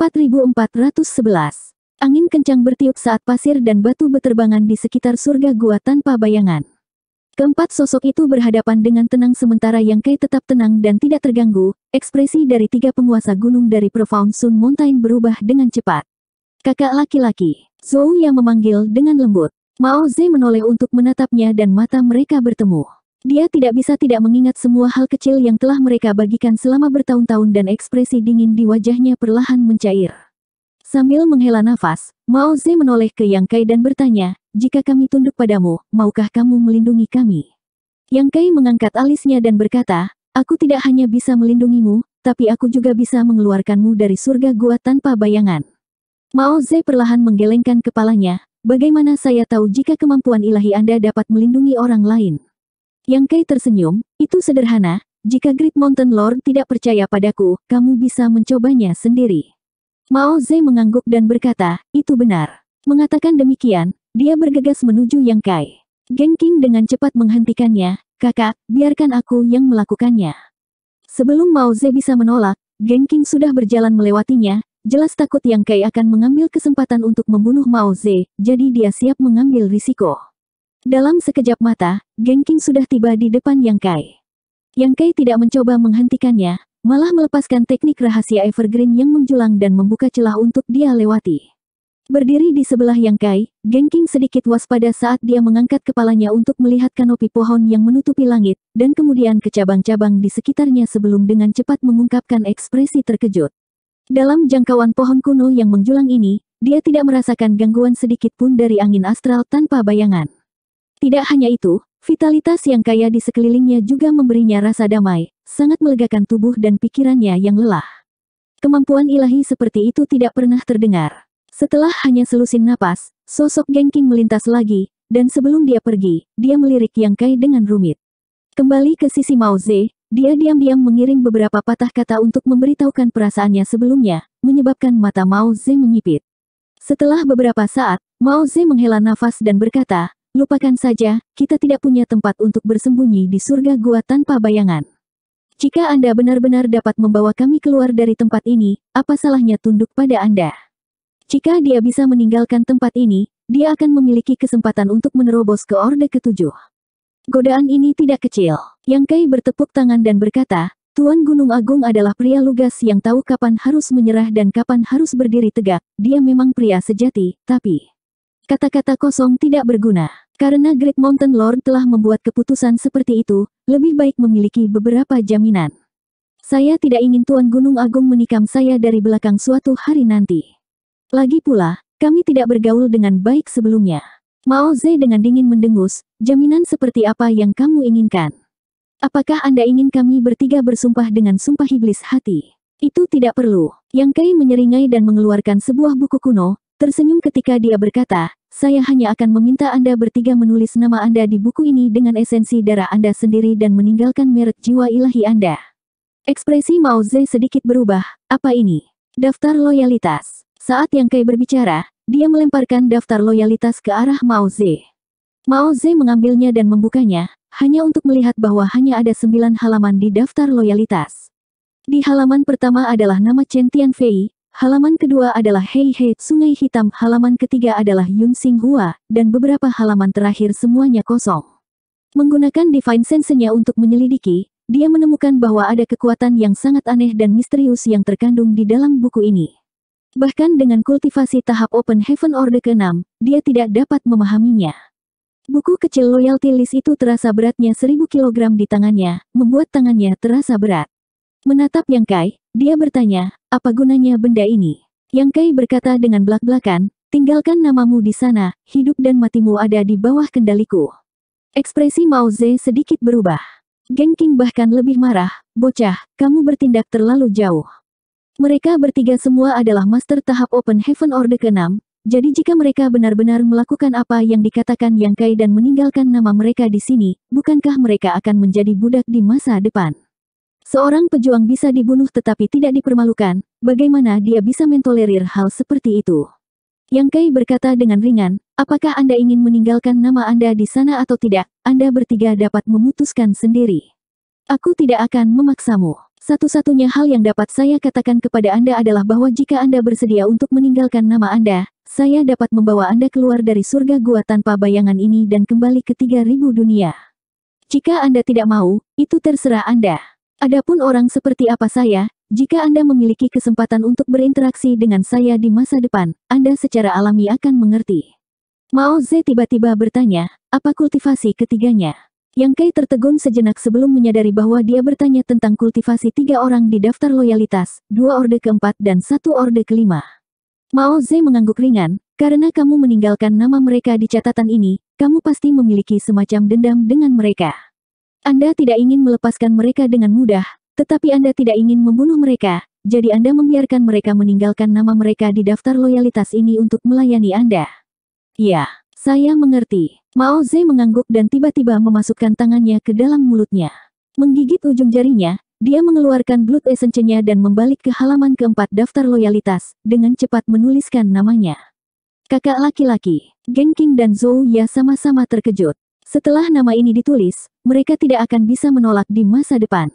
4411. Angin kencang bertiup saat pasir dan batu beterbangan di sekitar surga gua tanpa bayangan. Keempat sosok itu berhadapan dengan tenang sementara yang Kai tetap tenang dan tidak terganggu, ekspresi dari tiga penguasa gunung dari Profound Sun Mountain berubah dengan cepat. Kakak laki-laki, Zhou yang memanggil dengan lembut. Mao Ze menoleh untuk menatapnya dan mata mereka bertemu. Dia tidak bisa tidak mengingat semua hal kecil yang telah mereka bagikan selama bertahun-tahun dan ekspresi dingin di wajahnya perlahan mencair. Sambil menghela nafas, Mao Ze menoleh ke Yang Kai dan bertanya, jika kami tunduk padamu, maukah kamu melindungi kami? Yang Kai mengangkat alisnya dan berkata, aku tidak hanya bisa melindungimu, tapi aku juga bisa mengeluarkanmu dari surga gua tanpa bayangan. Mao Ze perlahan menggelengkan kepalanya, bagaimana saya tahu jika kemampuan ilahi Anda dapat melindungi orang lain? Yang Kei tersenyum, itu sederhana, jika Great Mountain Lord tidak percaya padaku, kamu bisa mencobanya sendiri. Mao Ze mengangguk dan berkata, itu benar. Mengatakan demikian, dia bergegas menuju Yang Kai. Geng King dengan cepat menghentikannya, kakak, biarkan aku yang melakukannya. Sebelum Mao Ze bisa menolak, Geng King sudah berjalan melewatinya, jelas takut Yang Kai akan mengambil kesempatan untuk membunuh Mao Ze, jadi dia siap mengambil risiko. Dalam sekejap mata, Gengking sudah tiba di depan Yang Kai. Yang Kai tidak mencoba menghentikannya, malah melepaskan teknik rahasia Evergreen yang menjulang dan membuka celah untuk dia lewati. Berdiri di sebelah Yang Kai, Gengking sedikit waspada saat dia mengangkat kepalanya untuk melihat kanopi pohon yang menutupi langit, dan kemudian ke cabang-cabang di sekitarnya sebelum dengan cepat mengungkapkan ekspresi terkejut. Dalam jangkauan pohon kuno yang menjulang ini, dia tidak merasakan gangguan sedikit pun dari angin astral tanpa bayangan. Tidak hanya itu, vitalitas yang kaya di sekelilingnya juga memberinya rasa damai, sangat melegakan tubuh dan pikirannya yang lelah. Kemampuan ilahi seperti itu tidak pernah terdengar. Setelah hanya selusin napas, sosok Gengking melintas lagi, dan sebelum dia pergi, dia melirik Yang Kai dengan rumit. Kembali ke sisi Mao Ze, dia diam-diam mengirim beberapa patah kata untuk memberitahukan perasaannya sebelumnya, menyebabkan mata Mao Ze menyipit. Setelah beberapa saat, Mao Ze menghela nafas dan berkata, Lupakan saja, kita tidak punya tempat untuk bersembunyi di surga gua tanpa bayangan. Jika Anda benar-benar dapat membawa kami keluar dari tempat ini, apa salahnya tunduk pada Anda? Jika dia bisa meninggalkan tempat ini, dia akan memiliki kesempatan untuk menerobos ke Orde Ketujuh. Godaan ini tidak kecil. Yang Kai bertepuk tangan dan berkata, Tuan Gunung Agung adalah pria lugas yang tahu kapan harus menyerah dan kapan harus berdiri tegak. Dia memang pria sejati, tapi... Kata-kata kosong tidak berguna. Karena Great Mountain Lord telah membuat keputusan seperti itu, lebih baik memiliki beberapa jaminan. Saya tidak ingin Tuan Gunung Agung menikam saya dari belakang suatu hari nanti. Lagi pula, kami tidak bergaul dengan baik sebelumnya. Mao Zhe dengan dingin mendengus, jaminan seperti apa yang kamu inginkan? Apakah Anda ingin kami bertiga bersumpah dengan sumpah iblis hati? Itu tidak perlu. Yang Kai menyeringai dan mengeluarkan sebuah buku kuno, tersenyum ketika dia berkata, saya hanya akan meminta Anda bertiga menulis nama Anda di buku ini dengan esensi darah Anda sendiri dan meninggalkan merek jiwa ilahi Anda. Ekspresi Mao Zedong sedikit berubah. Apa ini? Daftar loyalitas. Saat yang Kai berbicara, dia melemparkan daftar loyalitas ke arah Mao Zedong. Mao Zedong mengambilnya dan membukanya, hanya untuk melihat bahwa hanya ada sembilan halaman di daftar loyalitas. Di halaman pertama adalah nama Chen Tianfei, Halaman kedua adalah Hei Hei, Sungai Hitam, halaman ketiga adalah Yun Sing Hua, dan beberapa halaman terakhir semuanya kosong. Menggunakan Divine Sense-nya untuk menyelidiki, dia menemukan bahwa ada kekuatan yang sangat aneh dan misterius yang terkandung di dalam buku ini. Bahkan dengan kultivasi tahap Open Heaven Order ke-6, dia tidak dapat memahaminya. Buku kecil loyalty list itu terasa beratnya 1000 kg di tangannya, membuat tangannya terasa berat. Menatap Yang Kai, dia bertanya, apa gunanya benda ini? Yang Kai berkata dengan belak-belakan, tinggalkan namamu di sana, hidup dan matimu ada di bawah kendaliku. Ekspresi Mao Ze sedikit berubah. Geng King bahkan lebih marah, bocah, kamu bertindak terlalu jauh. Mereka bertiga semua adalah master tahap Open Heaven Order ke-6, jadi jika mereka benar-benar melakukan apa yang dikatakan Yang Kai dan meninggalkan nama mereka di sini, bukankah mereka akan menjadi budak di masa depan? Seorang pejuang bisa dibunuh tetapi tidak dipermalukan, bagaimana dia bisa mentolerir hal seperti itu? Yang Kai berkata dengan ringan, apakah Anda ingin meninggalkan nama Anda di sana atau tidak, Anda bertiga dapat memutuskan sendiri. Aku tidak akan memaksamu. Satu-satunya hal yang dapat saya katakan kepada Anda adalah bahwa jika Anda bersedia untuk meninggalkan nama Anda, saya dapat membawa Anda keluar dari surga gua tanpa bayangan ini dan kembali ke 3000 dunia. Jika Anda tidak mau, itu terserah Anda. Adapun orang seperti apa saya, jika Anda memiliki kesempatan untuk berinteraksi dengan saya di masa depan, Anda secara alami akan mengerti. Mao Zhe tiba-tiba bertanya, apa kultivasi ketiganya? Yang Kai tertegun sejenak sebelum menyadari bahwa dia bertanya tentang kultivasi tiga orang di daftar loyalitas, dua orde keempat dan satu orde kelima. Mao Zhe mengangguk ringan, karena kamu meninggalkan nama mereka di catatan ini, kamu pasti memiliki semacam dendam dengan mereka. Anda tidak ingin melepaskan mereka dengan mudah, tetapi Anda tidak ingin membunuh mereka, jadi Anda membiarkan mereka meninggalkan nama mereka di daftar loyalitas ini untuk melayani Anda. Ya, saya mengerti. Mao Ze mengangguk dan tiba-tiba memasukkan tangannya ke dalam mulutnya. Menggigit ujung jarinya, dia mengeluarkan blood essence-nya dan membalik ke halaman keempat daftar loyalitas, dengan cepat menuliskan namanya. Kakak laki-laki, Geng King dan Zhou Ya sama-sama terkejut. Setelah nama ini ditulis, mereka tidak akan bisa menolak di masa depan.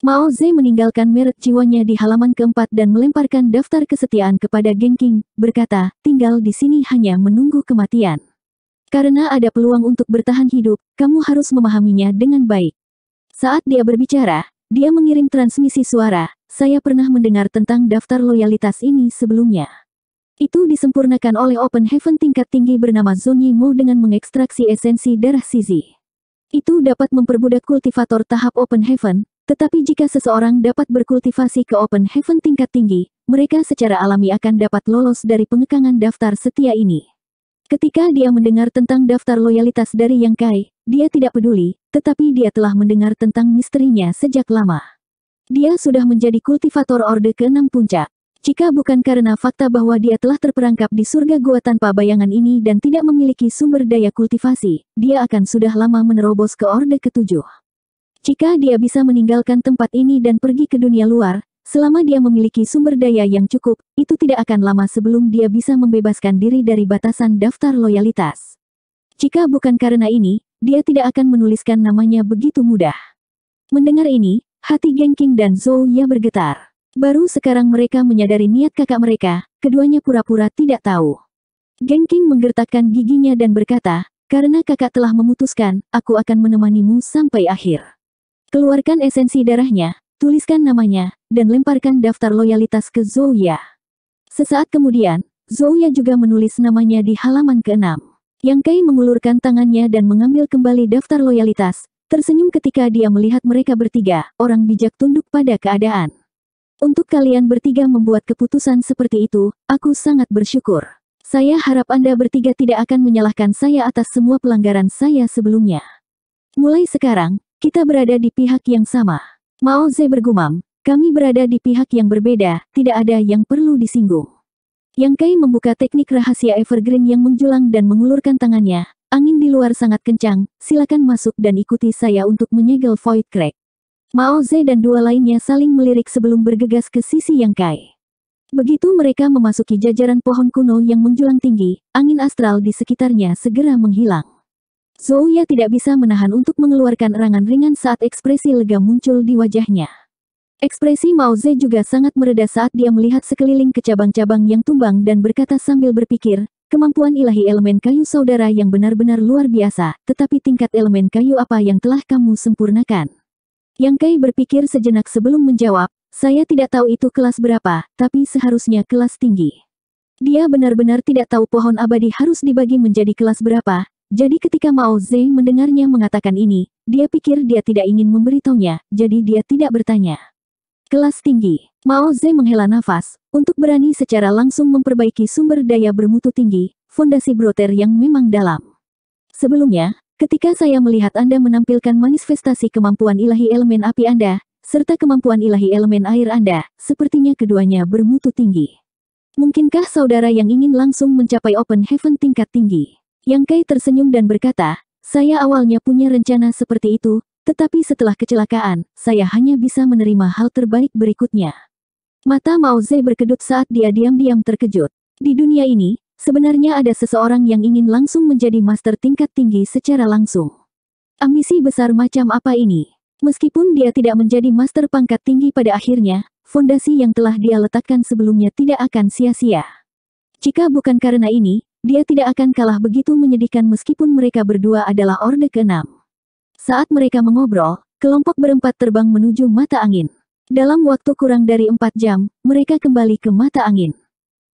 Mao Zhe meninggalkan merek jiwanya di halaman keempat dan melemparkan daftar kesetiaan kepada Geng King, berkata, tinggal di sini hanya menunggu kematian. Karena ada peluang untuk bertahan hidup, kamu harus memahaminya dengan baik. Saat dia berbicara, dia mengirim transmisi suara, saya pernah mendengar tentang daftar loyalitas ini sebelumnya. Itu disempurnakan oleh Open Heaven tingkat tinggi bernama Zun Mu dengan mengekstraksi esensi darah Sizi. Itu dapat memperbudak kultivator tahap Open Heaven, tetapi jika seseorang dapat berkultivasi ke Open Heaven tingkat tinggi, mereka secara alami akan dapat lolos dari pengekangan daftar setia ini. Ketika dia mendengar tentang daftar loyalitas dari Yang Kai, dia tidak peduli, tetapi dia telah mendengar tentang misterinya sejak lama. Dia sudah menjadi kultivator Orde ke-6 Puncak, jika bukan karena fakta bahwa dia telah terperangkap di surga gua tanpa bayangan ini dan tidak memiliki sumber daya kultivasi, dia akan sudah lama menerobos ke Orde Ketujuh. Jika dia bisa meninggalkan tempat ini dan pergi ke dunia luar, selama dia memiliki sumber daya yang cukup, itu tidak akan lama sebelum dia bisa membebaskan diri dari batasan daftar loyalitas. Jika bukan karena ini, dia tidak akan menuliskan namanya begitu mudah. Mendengar ini, hati Geng King dan Zhou Ya bergetar. Baru sekarang mereka menyadari niat kakak mereka, keduanya pura-pura tidak tahu. Gengking menggertakkan giginya dan berkata, karena kakak telah memutuskan, aku akan menemanimu sampai akhir. Keluarkan esensi darahnya, tuliskan namanya, dan lemparkan daftar loyalitas ke Zoya. Sesaat kemudian, Zoya juga menulis namanya di halaman keenam. Yang Kai mengulurkan tangannya dan mengambil kembali daftar loyalitas, tersenyum ketika dia melihat mereka bertiga, orang bijak tunduk pada keadaan. Untuk kalian bertiga membuat keputusan seperti itu, aku sangat bersyukur. Saya harap Anda bertiga tidak akan menyalahkan saya atas semua pelanggaran saya sebelumnya. Mulai sekarang, kita berada di pihak yang sama. Mao Ze bergumam, kami berada di pihak yang berbeda, tidak ada yang perlu disinggung. Yang Kai membuka teknik rahasia Evergreen yang menjulang dan mengulurkan tangannya. Angin di luar sangat kencang, silakan masuk dan ikuti saya untuk menyegel Void Crack. Mao Ze dan dua lainnya saling melirik sebelum bergegas ke sisi Yang Kai. Begitu mereka memasuki jajaran pohon kuno yang menjulang tinggi, angin astral di sekitarnya segera menghilang. Zhou Ya tidak bisa menahan untuk mengeluarkan erangan ringan saat ekspresi lega muncul di wajahnya. Ekspresi Mao Ze juga sangat mereda saat dia melihat sekeliling ke cabang-cabang yang tumbang dan berkata sambil berpikir, kemampuan ilahi elemen kayu saudara yang benar-benar luar biasa, tetapi tingkat elemen kayu apa yang telah kamu sempurnakan? Yang Kai berpikir sejenak sebelum menjawab, saya tidak tahu itu kelas berapa, tapi seharusnya kelas tinggi. Dia benar-benar tidak tahu pohon abadi harus dibagi menjadi kelas berapa, jadi ketika Mao Zeng mendengarnya mengatakan ini, dia pikir dia tidak ingin memberitahunya, jadi dia tidak bertanya. Kelas tinggi, Mao Zeng menghela nafas, untuk berani secara langsung memperbaiki sumber daya bermutu tinggi, fondasi broter yang memang dalam. Sebelumnya, Ketika saya melihat Anda menampilkan manifestasi kemampuan ilahi elemen api Anda, serta kemampuan ilahi elemen air Anda, sepertinya keduanya bermutu tinggi. Mungkinkah saudara yang ingin langsung mencapai open heaven tingkat tinggi? Yang Kai tersenyum dan berkata, saya awalnya punya rencana seperti itu, tetapi setelah kecelakaan, saya hanya bisa menerima hal terbaik berikutnya. Mata Mao Ze berkedut saat dia diam-diam terkejut. Di dunia ini, Sebenarnya ada seseorang yang ingin langsung menjadi master tingkat tinggi secara langsung. Ambisi besar macam apa ini? Meskipun dia tidak menjadi master pangkat tinggi pada akhirnya, fondasi yang telah dia letakkan sebelumnya tidak akan sia-sia. Jika bukan karena ini, dia tidak akan kalah begitu menyedihkan meskipun mereka berdua adalah orde keenam. Saat mereka mengobrol, kelompok berempat terbang menuju mata angin. Dalam waktu kurang dari empat jam, mereka kembali ke mata angin.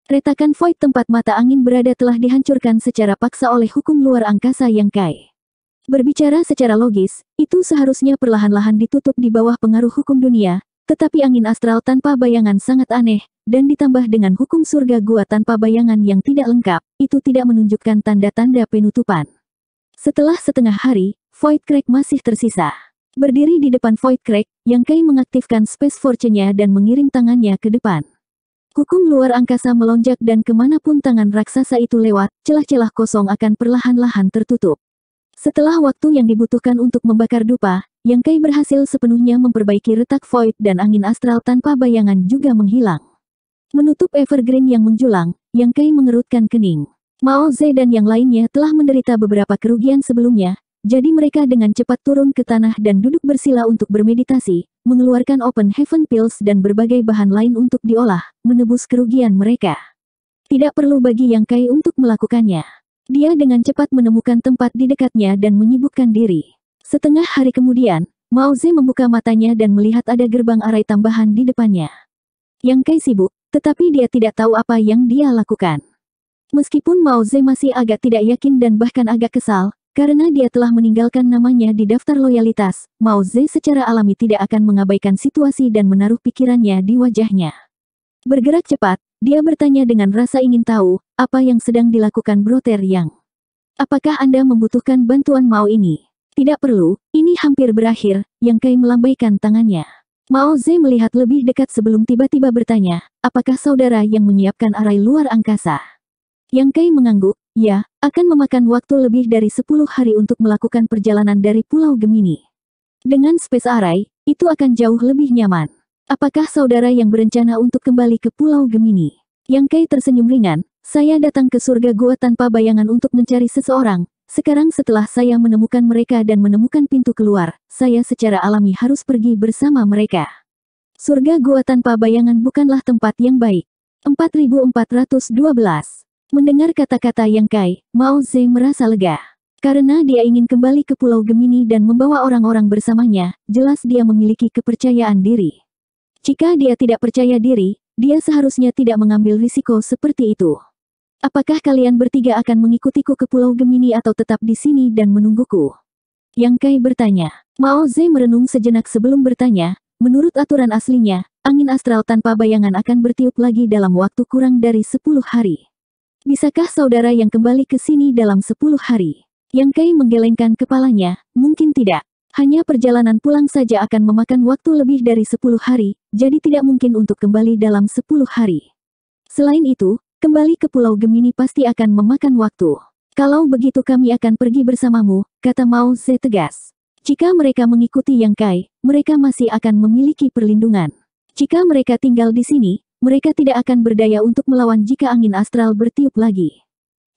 Retakan void tempat mata angin berada telah dihancurkan secara paksa oleh hukum luar angkasa yang kai. Berbicara secara logis, itu seharusnya perlahan-lahan ditutup di bawah pengaruh hukum dunia, tetapi angin astral tanpa bayangan sangat aneh, dan ditambah dengan hukum surga gua tanpa bayangan yang tidak lengkap, itu tidak menunjukkan tanda-tanda penutupan. Setelah setengah hari, Void Crack masih tersisa. Berdiri di depan Void Crack, Yang Kai mengaktifkan Space Fortune-nya dan mengirim tangannya ke depan. Hukum luar angkasa melonjak dan kemanapun tangan raksasa itu lewat, celah-celah kosong akan perlahan-lahan tertutup. Setelah waktu yang dibutuhkan untuk membakar dupa, Yang Kai berhasil sepenuhnya memperbaiki retak void dan angin astral tanpa bayangan juga menghilang. Menutup evergreen yang menjulang, Yang Kai mengerutkan kening. Mao Zhe dan yang lainnya telah menderita beberapa kerugian sebelumnya, jadi mereka dengan cepat turun ke tanah dan duduk bersila untuk bermeditasi, mengeluarkan open heaven pills dan berbagai bahan lain untuk diolah, menebus kerugian mereka. Tidak perlu bagi Yang Kai untuk melakukannya. Dia dengan cepat menemukan tempat di dekatnya dan menyibukkan diri. Setengah hari kemudian, Mao Zhe membuka matanya dan melihat ada gerbang arai tambahan di depannya. Yang Kai sibuk, tetapi dia tidak tahu apa yang dia lakukan. Meskipun Mao Zhe masih agak tidak yakin dan bahkan agak kesal, karena dia telah meninggalkan namanya di daftar loyalitas, Mao Zhe secara alami tidak akan mengabaikan situasi dan menaruh pikirannya di wajahnya. Bergerak cepat, dia bertanya dengan rasa ingin tahu, apa yang sedang dilakukan Broter Yang. Apakah Anda membutuhkan bantuan Mao ini? Tidak perlu, ini hampir berakhir, Yang Kai melambaikan tangannya. Mao Ze melihat lebih dekat sebelum tiba-tiba bertanya, apakah saudara yang menyiapkan arai luar angkasa? Yang Kai mengangguk, Ya, akan memakan waktu lebih dari 10 hari untuk melakukan perjalanan dari Pulau Gemini. Dengan space array, itu akan jauh lebih nyaman. Apakah saudara yang berencana untuk kembali ke Pulau Gemini? Yang Kai tersenyum ringan, saya datang ke surga gua tanpa bayangan untuk mencari seseorang. Sekarang setelah saya menemukan mereka dan menemukan pintu keluar, saya secara alami harus pergi bersama mereka. Surga gua tanpa bayangan bukanlah tempat yang baik. 4412 Mendengar kata-kata yang Kai, Mao Zhe merasa lega. Karena dia ingin kembali ke Pulau Gemini dan membawa orang-orang bersamanya, jelas dia memiliki kepercayaan diri. Jika dia tidak percaya diri, dia seharusnya tidak mengambil risiko seperti itu. Apakah kalian bertiga akan mengikutiku ke Pulau Gemini atau tetap di sini dan menungguku? Yang Kai bertanya. Mao Zhe merenung sejenak sebelum bertanya, menurut aturan aslinya, angin astral tanpa bayangan akan bertiup lagi dalam waktu kurang dari 10 hari. Bisakah saudara yang kembali ke sini dalam sepuluh hari? Yang Kai menggelengkan kepalanya, mungkin tidak. Hanya perjalanan pulang saja akan memakan waktu lebih dari sepuluh hari, jadi tidak mungkin untuk kembali dalam sepuluh hari. Selain itu, kembali ke Pulau Gemini pasti akan memakan waktu. Kalau begitu kami akan pergi bersamamu, kata Mao Zhe tegas. Jika mereka mengikuti Yang Kai, mereka masih akan memiliki perlindungan. Jika mereka tinggal di sini, mereka tidak akan berdaya untuk melawan jika angin astral bertiup lagi.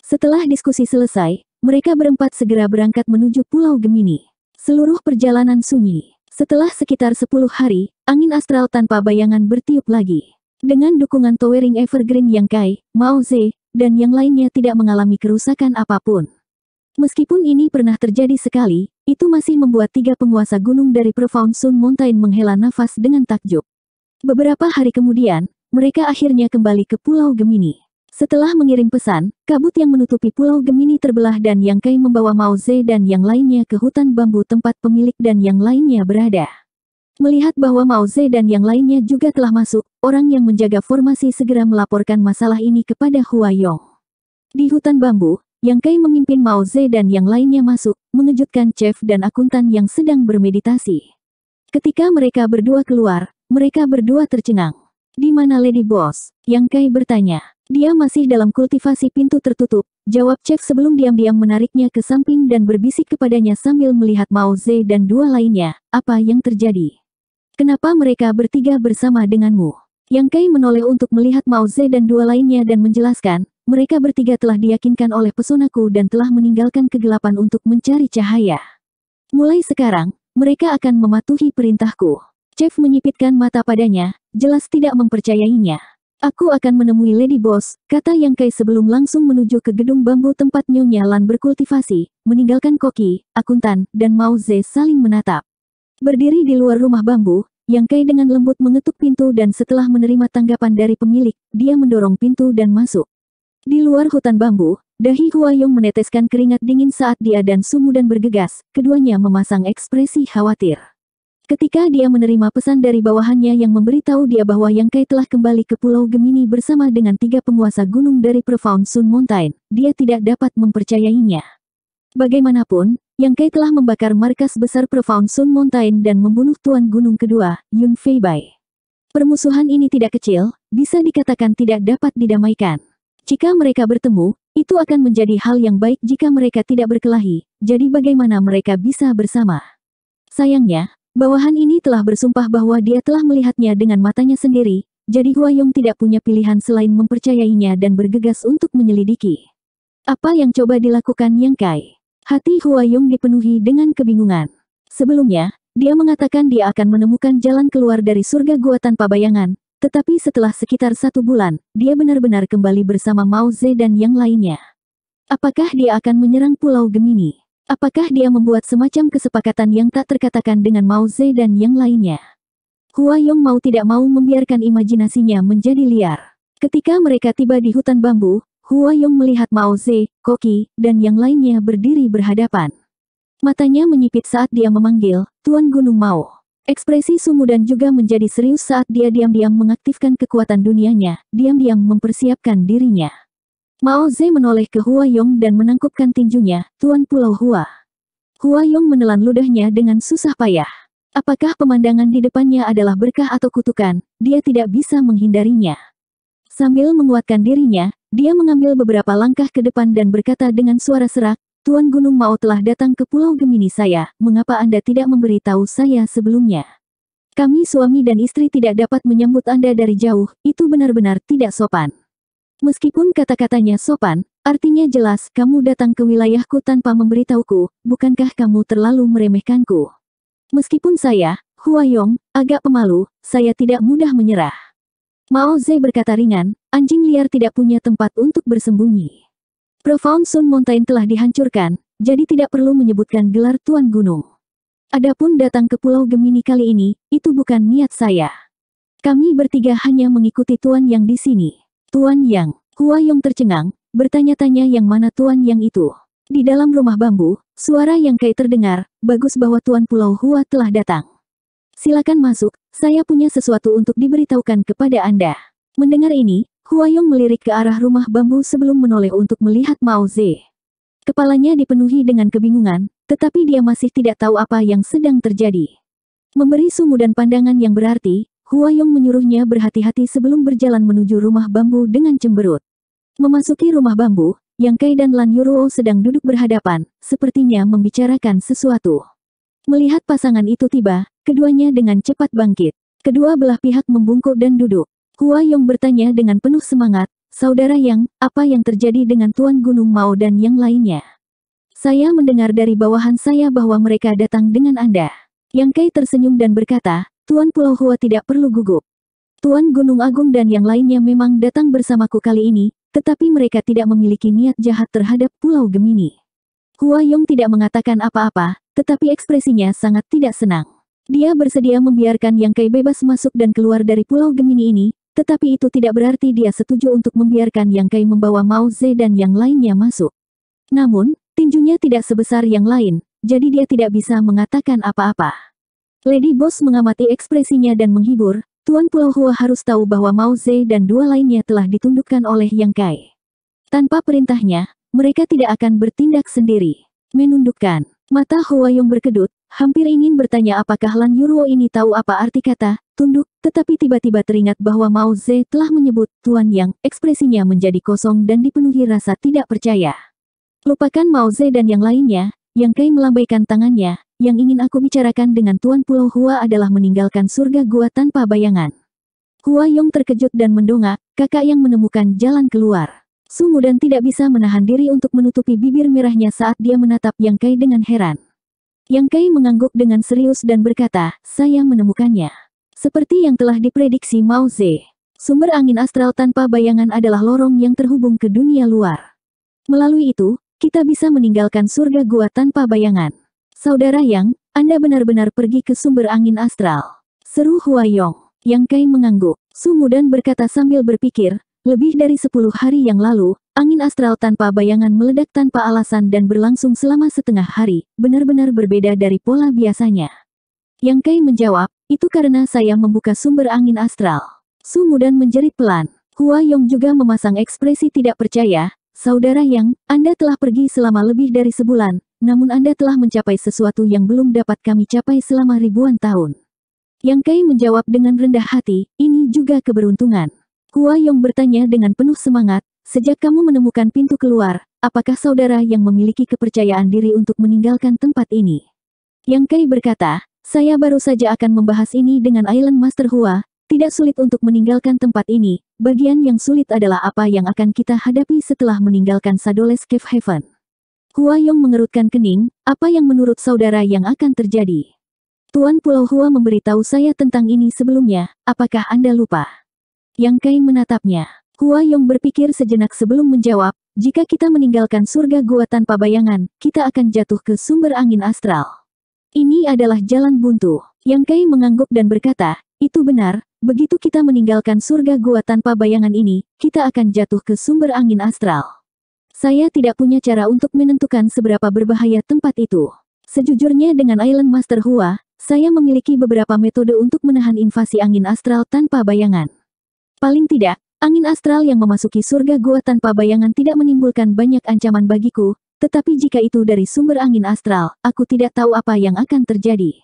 Setelah diskusi selesai, mereka berempat segera berangkat menuju Pulau Gemini. Seluruh perjalanan sunyi. Setelah sekitar 10 hari, angin astral tanpa bayangan bertiup lagi. Dengan dukungan Towering Evergreen yang Kai, Mao Ze, dan yang lainnya tidak mengalami kerusakan apapun. Meskipun ini pernah terjadi sekali, itu masih membuat tiga penguasa gunung dari Profound Sun Mountain menghela nafas dengan takjub. Beberapa hari kemudian, mereka akhirnya kembali ke Pulau Gemini. Setelah mengirim pesan, kabut yang menutupi Pulau Gemini terbelah dan Yang Kai membawa Mao Zhe dan yang lainnya ke hutan bambu tempat pemilik dan yang lainnya berada. Melihat bahwa Mao Zhe dan yang lainnya juga telah masuk, orang yang menjaga formasi segera melaporkan masalah ini kepada Hua Yong. Di hutan bambu, Yang Kai memimpin Mao Zhe dan yang lainnya masuk, mengejutkan chef dan akuntan yang sedang bermeditasi. Ketika mereka berdua keluar, mereka berdua tercengang. Di mana Lady Boss? Yang Kai bertanya. Dia masih dalam kultivasi pintu tertutup, jawab Chef sebelum diam-diam menariknya ke samping dan berbisik kepadanya sambil melihat Mao Ze dan dua lainnya, apa yang terjadi? Kenapa mereka bertiga bersama denganmu? Yang Kai menoleh untuk melihat Mao Ze dan dua lainnya dan menjelaskan, mereka bertiga telah diyakinkan oleh pesonaku dan telah meninggalkan kegelapan untuk mencari cahaya. Mulai sekarang, mereka akan mematuhi perintahku. Chef menyipitkan mata padanya, jelas tidak mempercayainya. Aku akan menemui Lady Boss, kata Yang Kai sebelum langsung menuju ke gedung bambu tempat Nyonya Lan berkultivasi, meninggalkan Koki, akuntan, dan Mao Ze saling menatap. Berdiri di luar rumah bambu, yang Kai dengan lembut mengetuk pintu dan setelah menerima tanggapan dari pemilik, dia mendorong pintu dan masuk. Di luar hutan bambu, dahi Huayong meneteskan keringat dingin saat dia dan Sumu dan bergegas, keduanya memasang ekspresi khawatir. Ketika dia menerima pesan dari bawahannya yang memberitahu dia bahwa Yang Kai telah kembali ke Pulau Gemini bersama dengan tiga penguasa gunung dari Profound Sun Mountain, dia tidak dapat mempercayainya. Bagaimanapun, Yang Kai telah membakar markas besar Profound Sun Mountain dan membunuh Tuan Gunung kedua, Yun Fei Bai. Permusuhan ini tidak kecil, bisa dikatakan tidak dapat didamaikan. Jika mereka bertemu, itu akan menjadi hal yang baik jika mereka tidak berkelahi, jadi bagaimana mereka bisa bersama. Sayangnya, Bawahan ini telah bersumpah bahwa dia telah melihatnya dengan matanya sendiri, jadi Huayong tidak punya pilihan selain mempercayainya dan bergegas untuk menyelidiki. Apa yang coba dilakukan Yang Kai? Hati Huayong dipenuhi dengan kebingungan. Sebelumnya, dia mengatakan dia akan menemukan jalan keluar dari surga gua tanpa bayangan, tetapi setelah sekitar satu bulan, dia benar-benar kembali bersama Mao Ze dan yang lainnya. Apakah dia akan menyerang Pulau Gemini? Apakah dia membuat semacam kesepakatan yang tak terkatakan dengan Mao Ze dan yang lainnya? Hua Yong mau tidak mau membiarkan imajinasinya menjadi liar. Ketika mereka tiba di hutan bambu, Hua Yong melihat Mao Ze, Koki, dan yang lainnya berdiri berhadapan. Matanya menyipit saat dia memanggil, Tuan Gunung Mao. Ekspresi Sumu dan juga menjadi serius saat dia diam-diam mengaktifkan kekuatan dunianya, diam-diam mempersiapkan dirinya. Mao Ze menoleh ke Hua Yong dan menangkupkan tinjunya, Tuan Pulau Hua. Hua Yong menelan ludahnya dengan susah payah. Apakah pemandangan di depannya adalah berkah atau kutukan, dia tidak bisa menghindarinya. Sambil menguatkan dirinya, dia mengambil beberapa langkah ke depan dan berkata dengan suara serak, Tuan Gunung Mao telah datang ke Pulau Gemini saya, mengapa Anda tidak memberitahu saya sebelumnya? Kami suami dan istri tidak dapat menyambut Anda dari jauh, itu benar-benar tidak sopan. Meskipun kata-katanya sopan, artinya jelas kamu datang ke wilayahku tanpa memberitahuku, bukankah kamu terlalu meremehkanku? Meskipun saya, Hua Yong, agak pemalu, saya tidak mudah menyerah. Mao Zhe berkata ringan, anjing liar tidak punya tempat untuk bersembunyi. Profound Sun Mountain telah dihancurkan, jadi tidak perlu menyebutkan gelar Tuan Gunung. Adapun datang ke Pulau Gemini kali ini, itu bukan niat saya. Kami bertiga hanya mengikuti Tuan yang di sini. Tuan Yang, Hua Yong tercengang, bertanya-tanya yang mana Tuan Yang itu. Di dalam rumah bambu, suara yang kayak terdengar, bagus bahwa Tuan Pulau Hua telah datang. Silakan masuk, saya punya sesuatu untuk diberitahukan kepada Anda. Mendengar ini, Hua Yong melirik ke arah rumah bambu sebelum menoleh untuk melihat Mao Ze. Kepalanya dipenuhi dengan kebingungan, tetapi dia masih tidak tahu apa yang sedang terjadi. Memberi sumudan pandangan yang berarti, Yong menyuruhnya berhati-hati sebelum berjalan menuju rumah bambu dengan cemberut. Memasuki rumah bambu, Yang Kai dan Lan Yuruo sedang duduk berhadapan, sepertinya membicarakan sesuatu. Melihat pasangan itu tiba, keduanya dengan cepat bangkit. Kedua belah pihak membungkuk dan duduk. Yong bertanya dengan penuh semangat, Saudara Yang, apa yang terjadi dengan Tuan Gunung Mao dan yang lainnya? Saya mendengar dari bawahan saya bahwa mereka datang dengan Anda. Yang Kai tersenyum dan berkata, Tuan Pulau Hua tidak perlu gugup. Tuan Gunung Agung dan yang lainnya memang datang bersamaku kali ini, tetapi mereka tidak memiliki niat jahat terhadap Pulau Gemini. Hua Yong tidak mengatakan apa-apa, tetapi ekspresinya sangat tidak senang. Dia bersedia membiarkan Yang Kai bebas masuk dan keluar dari Pulau Gemini ini, tetapi itu tidak berarti dia setuju untuk membiarkan Yang Kai membawa Mao Ze dan yang lainnya masuk. Namun, tinjunya tidak sebesar yang lain, jadi dia tidak bisa mengatakan apa-apa. Lady Boss mengamati ekspresinya dan menghibur, Tuan Pulau Hua harus tahu bahwa Mao Ze dan dua lainnya telah ditundukkan oleh Yang Kai. Tanpa perintahnya, mereka tidak akan bertindak sendiri. Menundukkan. Mata Hua Yong berkedut, hampir ingin bertanya apakah Lan Yuruo ini tahu apa arti kata, tunduk, tetapi tiba-tiba teringat bahwa Mao Ze telah menyebut Tuan Yang, ekspresinya menjadi kosong dan dipenuhi rasa tidak percaya. Lupakan Mao Ze dan yang lainnya, yang Kai melambaikan tangannya, yang ingin aku bicarakan dengan Tuan Pulau Hua adalah meninggalkan surga gua tanpa bayangan. Hua Yong terkejut dan mendongak, kakak yang menemukan jalan keluar. Sumu dan tidak bisa menahan diri untuk menutupi bibir merahnya saat dia menatap Yang Kai dengan heran. Yang Kai mengangguk dengan serius dan berkata, saya menemukannya. Seperti yang telah diprediksi Mao Zhe. Sumber angin astral tanpa bayangan adalah lorong yang terhubung ke dunia luar. Melalui itu, kita bisa meninggalkan surga gua tanpa bayangan. Saudara Yang, Anda benar-benar pergi ke sumber angin astral. Seru Hua Yong. Yang Kai mengangguk. Sumudan berkata sambil berpikir, lebih dari sepuluh hari yang lalu, angin astral tanpa bayangan meledak tanpa alasan dan berlangsung selama setengah hari, benar-benar berbeda dari pola biasanya. Yang Kai menjawab, itu karena saya membuka sumber angin astral. Sumudan menjerit pelan. Hua Yong juga memasang ekspresi tidak percaya, Saudara Yang, Anda telah pergi selama lebih dari sebulan, namun Anda telah mencapai sesuatu yang belum dapat kami capai selama ribuan tahun. Yang Kai menjawab dengan rendah hati, ini juga keberuntungan. Hua Yong bertanya dengan penuh semangat, sejak kamu menemukan pintu keluar, apakah saudara yang memiliki kepercayaan diri untuk meninggalkan tempat ini? Yang Kai berkata, saya baru saja akan membahas ini dengan Island Master Hua, tidak sulit untuk meninggalkan tempat ini, bagian yang sulit adalah apa yang akan kita hadapi setelah meninggalkan Sadoles Cave Heaven. Hua Yong mengerutkan kening, apa yang menurut saudara yang akan terjadi? Tuan Pulau Hua memberitahu saya tentang ini sebelumnya, apakah Anda lupa? Yang Kai menatapnya. Hua Yong berpikir sejenak sebelum menjawab, jika kita meninggalkan surga gua tanpa bayangan, kita akan jatuh ke sumber angin astral. Ini adalah jalan buntu. Yang Kai mengangguk dan berkata, itu benar, Begitu kita meninggalkan surga gua tanpa bayangan ini, kita akan jatuh ke sumber angin astral. Saya tidak punya cara untuk menentukan seberapa berbahaya tempat itu. Sejujurnya dengan Island Master Hua, saya memiliki beberapa metode untuk menahan invasi angin astral tanpa bayangan. Paling tidak, angin astral yang memasuki surga gua tanpa bayangan tidak menimbulkan banyak ancaman bagiku, tetapi jika itu dari sumber angin astral, aku tidak tahu apa yang akan terjadi.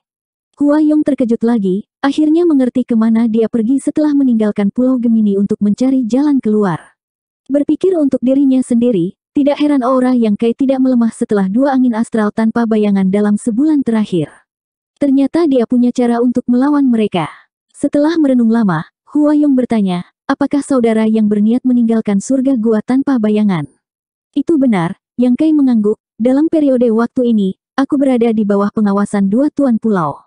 Hua Yong terkejut lagi, akhirnya mengerti kemana dia pergi setelah meninggalkan Pulau Gemini untuk mencari jalan keluar. Berpikir untuk dirinya sendiri, tidak heran aura yang Kai tidak melemah setelah dua angin astral tanpa bayangan dalam sebulan terakhir. Ternyata dia punya cara untuk melawan mereka. Setelah merenung lama, Hua Yong bertanya, apakah saudara yang berniat meninggalkan surga gua tanpa bayangan? Itu benar, Yang Kai mengangguk, dalam periode waktu ini, aku berada di bawah pengawasan dua tuan pulau.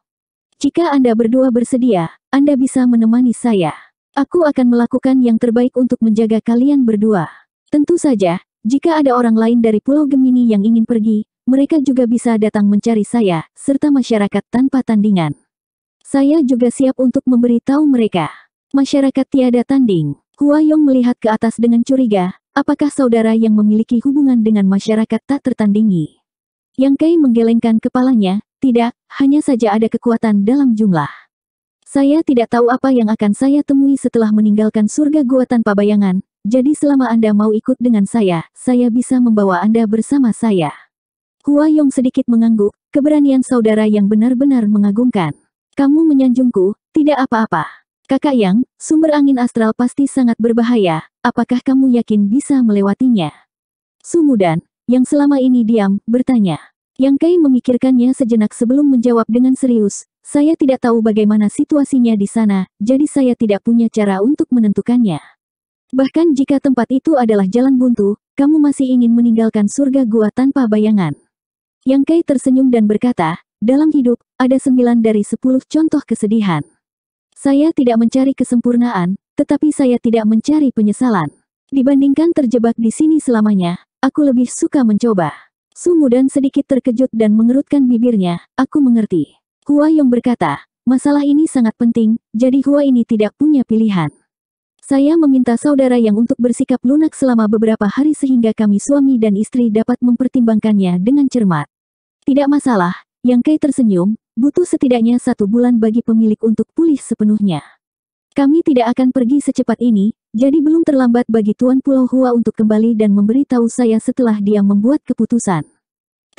Jika Anda berdua bersedia, Anda bisa menemani saya. Aku akan melakukan yang terbaik untuk menjaga kalian berdua. Tentu saja, jika ada orang lain dari Pulau Gemini yang ingin pergi, mereka juga bisa datang mencari saya, serta masyarakat tanpa tandingan. Saya juga siap untuk memberitahu mereka. Masyarakat tiada tanding. Hua Yong melihat ke atas dengan curiga, apakah saudara yang memiliki hubungan dengan masyarakat tak tertandingi. Yang Kai menggelengkan kepalanya, tidak, hanya saja ada kekuatan dalam jumlah. Saya tidak tahu apa yang akan saya temui setelah meninggalkan surga gua tanpa bayangan, jadi selama Anda mau ikut dengan saya, saya bisa membawa Anda bersama saya. Hua Yong sedikit mengangguk, keberanian saudara yang benar-benar mengagumkan. Kamu menyanjungku, tidak apa-apa. Kakak Yang, sumber angin astral pasti sangat berbahaya, apakah kamu yakin bisa melewatinya? Sumudan, yang selama ini diam, bertanya. Yang Kai memikirkannya sejenak sebelum menjawab dengan serius, saya tidak tahu bagaimana situasinya di sana, jadi saya tidak punya cara untuk menentukannya. Bahkan jika tempat itu adalah jalan buntu, kamu masih ingin meninggalkan surga gua tanpa bayangan. Yang Kai tersenyum dan berkata, dalam hidup, ada sembilan dari sepuluh contoh kesedihan. Saya tidak mencari kesempurnaan, tetapi saya tidak mencari penyesalan. Dibandingkan terjebak di sini selamanya, aku lebih suka mencoba dan sedikit terkejut dan mengerutkan bibirnya, aku mengerti. Hua Yong berkata, masalah ini sangat penting, jadi Hua ini tidak punya pilihan. Saya meminta saudara yang untuk bersikap lunak selama beberapa hari sehingga kami suami dan istri dapat mempertimbangkannya dengan cermat. Tidak masalah, Yang Kai tersenyum, butuh setidaknya satu bulan bagi pemilik untuk pulih sepenuhnya. Kami tidak akan pergi secepat ini, jadi belum terlambat bagi Tuan Pulau Hua untuk kembali dan memberitahu saya setelah dia membuat keputusan.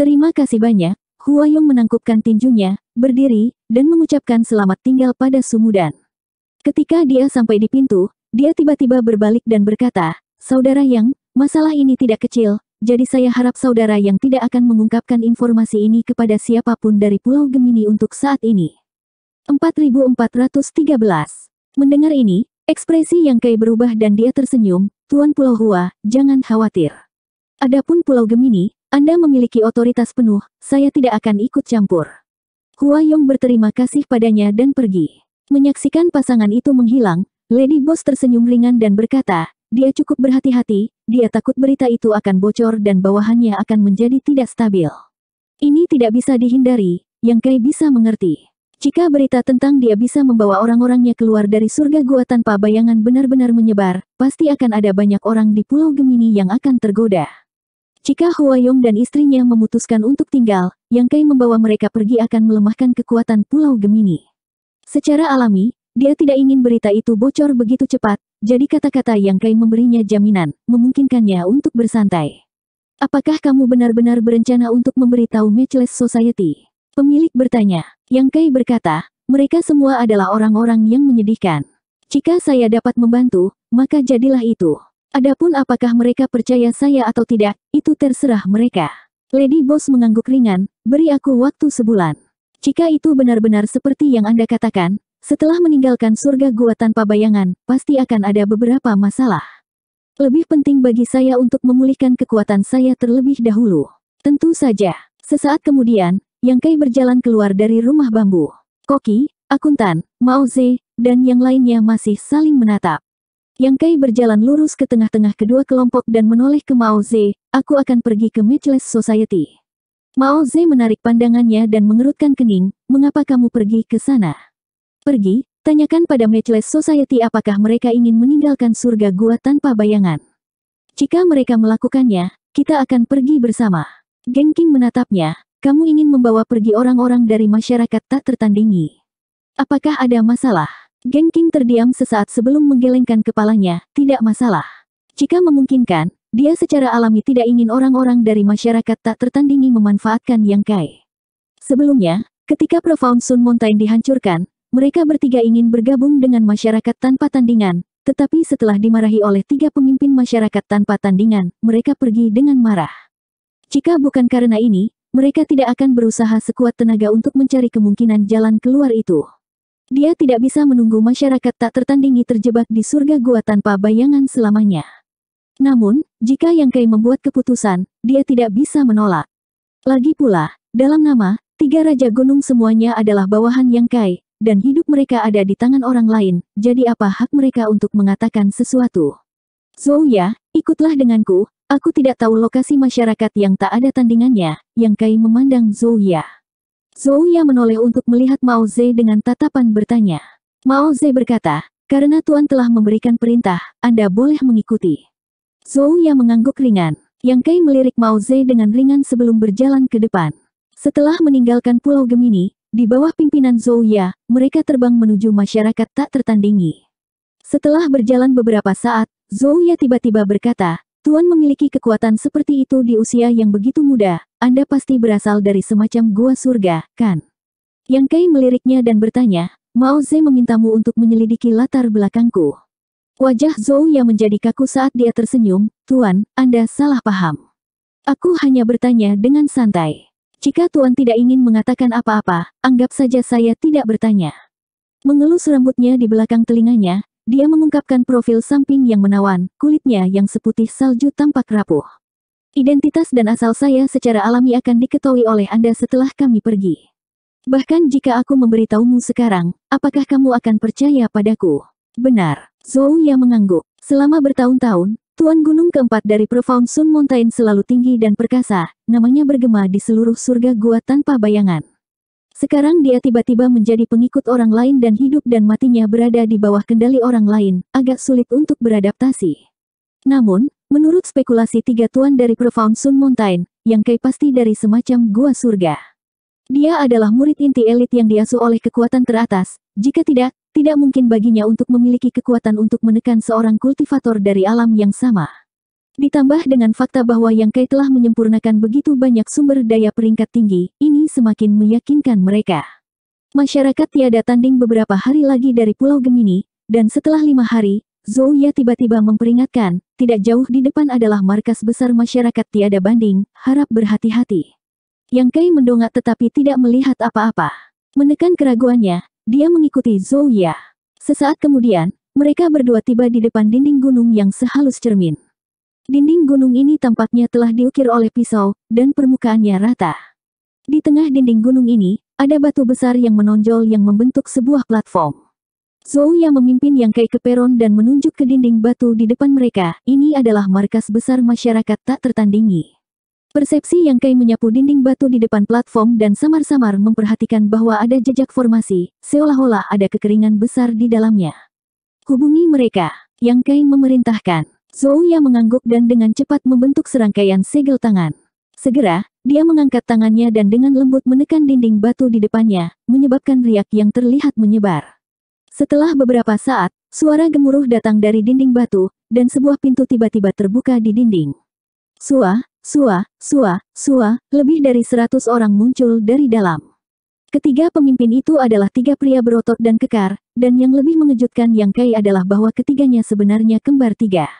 Terima kasih banyak, Hua Yong menangkupkan tinjunya, berdiri, dan mengucapkan selamat tinggal pada Sumudan. Ketika dia sampai di pintu, dia tiba-tiba berbalik dan berkata, Saudara Yang, masalah ini tidak kecil, jadi saya harap saudara yang tidak akan mengungkapkan informasi ini kepada siapapun dari Pulau Gemini untuk saat ini. 4413 Mendengar ini, ekspresi yang Kai berubah dan dia tersenyum, Tuan Pulau Hua, jangan khawatir. Adapun Pulau Gemini, Anda memiliki otoritas penuh, saya tidak akan ikut campur. Hua Yong berterima kasih padanya dan pergi. Menyaksikan pasangan itu menghilang, Lady Boss tersenyum ringan dan berkata, dia cukup berhati-hati, dia takut berita itu akan bocor dan bawahannya akan menjadi tidak stabil. Ini tidak bisa dihindari, yang Kai bisa mengerti. Jika berita tentang dia bisa membawa orang-orangnya keluar dari surga gua tanpa bayangan benar-benar menyebar, pasti akan ada banyak orang di Pulau Gemini yang akan tergoda. Jika Huayong dan istrinya memutuskan untuk tinggal, Yang Kai membawa mereka pergi akan melemahkan kekuatan Pulau Gemini. Secara alami, dia tidak ingin berita itu bocor begitu cepat, jadi kata-kata Yang Kai memberinya jaminan, memungkinkannya untuk bersantai. Apakah kamu benar-benar berencana untuk memberitahu Matchless Society? Pemilik bertanya. Yang Kai berkata, mereka semua adalah orang-orang yang menyedihkan. Jika saya dapat membantu, maka jadilah itu. Adapun apakah mereka percaya saya atau tidak, itu terserah mereka. Lady Boss mengangguk ringan, beri aku waktu sebulan. Jika itu benar-benar seperti yang Anda katakan, setelah meninggalkan surga gua tanpa bayangan, pasti akan ada beberapa masalah. Lebih penting bagi saya untuk memulihkan kekuatan saya terlebih dahulu. Tentu saja, sesaat kemudian, yang Kai berjalan keluar dari rumah bambu. Koki, akuntan, Mao Ze, dan yang lainnya masih saling menatap. Yang Kai berjalan lurus ke tengah-tengah kedua kelompok dan menoleh ke Mao Ze, aku akan pergi ke Matchless Society. Mao Ze menarik pandangannya dan mengerutkan kening, mengapa kamu pergi ke sana? Pergi, tanyakan pada Matchless Society apakah mereka ingin meninggalkan surga gua tanpa bayangan. Jika mereka melakukannya, kita akan pergi bersama. Gengking menatapnya, kamu ingin membawa pergi orang-orang dari masyarakat tak tertandingi. Apakah ada masalah? Geng King terdiam sesaat sebelum menggelengkan kepalanya, tidak masalah. Jika memungkinkan, dia secara alami tidak ingin orang-orang dari masyarakat tak tertandingi memanfaatkan Yang Kai. Sebelumnya, ketika Profound Sun Mountain dihancurkan, mereka bertiga ingin bergabung dengan masyarakat tanpa tandingan, tetapi setelah dimarahi oleh tiga pemimpin masyarakat tanpa tandingan, mereka pergi dengan marah. Jika bukan karena ini, mereka tidak akan berusaha sekuat tenaga untuk mencari kemungkinan jalan keluar itu. Dia tidak bisa menunggu masyarakat tak tertandingi terjebak di surga gua tanpa bayangan selamanya. Namun, jika Yang Kai membuat keputusan, dia tidak bisa menolak. Lagi pula, dalam nama, tiga raja gunung semuanya adalah bawahan Yang Kai, dan hidup mereka ada di tangan orang lain, jadi apa hak mereka untuk mengatakan sesuatu? Zouya, ikutlah denganku, Aku tidak tahu lokasi masyarakat yang tak ada tandingannya, yang Kai memandang Zouya. Zouya menoleh untuk melihat Mao Zhe dengan tatapan bertanya. Mao Zhe berkata, karena Tuan telah memberikan perintah, Anda boleh mengikuti. Zouya mengangguk ringan. Yang Kai melirik Mao Zhe dengan ringan sebelum berjalan ke depan. Setelah meninggalkan Pulau Gemini, di bawah pimpinan Zouya, mereka terbang menuju masyarakat tak tertandingi. Setelah berjalan beberapa saat, Zouya tiba-tiba berkata, Tuan memiliki kekuatan seperti itu di usia yang begitu muda, Anda pasti berasal dari semacam gua surga, kan? Yang Kai meliriknya dan bertanya, Mao Ze memintamu untuk menyelidiki latar belakangku. Wajah Zhou yang menjadi kaku saat dia tersenyum, Tuan, Anda salah paham. Aku hanya bertanya dengan santai. Jika Tuan tidak ingin mengatakan apa-apa, anggap saja saya tidak bertanya. Mengelus rambutnya di belakang telinganya, dia mengungkapkan profil samping yang menawan, kulitnya yang seputih salju tampak rapuh. Identitas dan asal saya secara alami akan diketahui oleh Anda setelah kami pergi. Bahkan jika aku memberitahumu sekarang, apakah kamu akan percaya padaku? Benar, Zhou yang mengangguk. Selama bertahun-tahun, Tuan Gunung keempat dari Profound Sun Mountain selalu tinggi dan perkasa, namanya bergema di seluruh surga gua tanpa bayangan. Sekarang dia tiba-tiba menjadi pengikut orang lain dan hidup dan matinya berada di bawah kendali orang lain, agak sulit untuk beradaptasi. Namun, menurut spekulasi tiga tuan dari Profound Sun Mountain, yang Kai pasti dari semacam gua surga. Dia adalah murid inti elit yang diasuh oleh kekuatan teratas, jika tidak, tidak mungkin baginya untuk memiliki kekuatan untuk menekan seorang kultivator dari alam yang sama. Ditambah dengan fakta bahwa Yang Kai telah menyempurnakan begitu banyak sumber daya peringkat tinggi, ini semakin meyakinkan mereka. Masyarakat tiada tanding beberapa hari lagi dari Pulau Gemini, dan setelah lima hari, Zhou Ya tiba-tiba memperingatkan, tidak jauh di depan adalah markas besar masyarakat tiada banding, harap berhati-hati. Yang Kai mendongak tetapi tidak melihat apa-apa. Menekan keraguannya, dia mengikuti Zhou Ya. Sesaat kemudian, mereka berdua tiba di depan dinding gunung yang sehalus cermin. Dinding gunung ini tampaknya telah diukir oleh pisau, dan permukaannya rata. Di tengah dinding gunung ini, ada batu besar yang menonjol yang membentuk sebuah platform. yang memimpin yang ke peron dan menunjuk ke dinding batu di depan mereka, ini adalah markas besar masyarakat tak tertandingi. Persepsi yang Kai menyapu dinding batu di depan platform dan samar-samar memperhatikan bahwa ada jejak formasi, seolah-olah ada kekeringan besar di dalamnya. Hubungi mereka, yang Kai memerintahkan. Zouya mengangguk dan dengan cepat membentuk serangkaian segel tangan. Segera, dia mengangkat tangannya dan dengan lembut menekan dinding batu di depannya, menyebabkan riak yang terlihat menyebar. Setelah beberapa saat, suara gemuruh datang dari dinding batu, dan sebuah pintu tiba-tiba terbuka di dinding. Sua, sua, sua, sua, lebih dari seratus orang muncul dari dalam. Ketiga pemimpin itu adalah tiga pria berotot dan kekar, dan yang lebih mengejutkan yang Kai adalah bahwa ketiganya sebenarnya kembar tiga.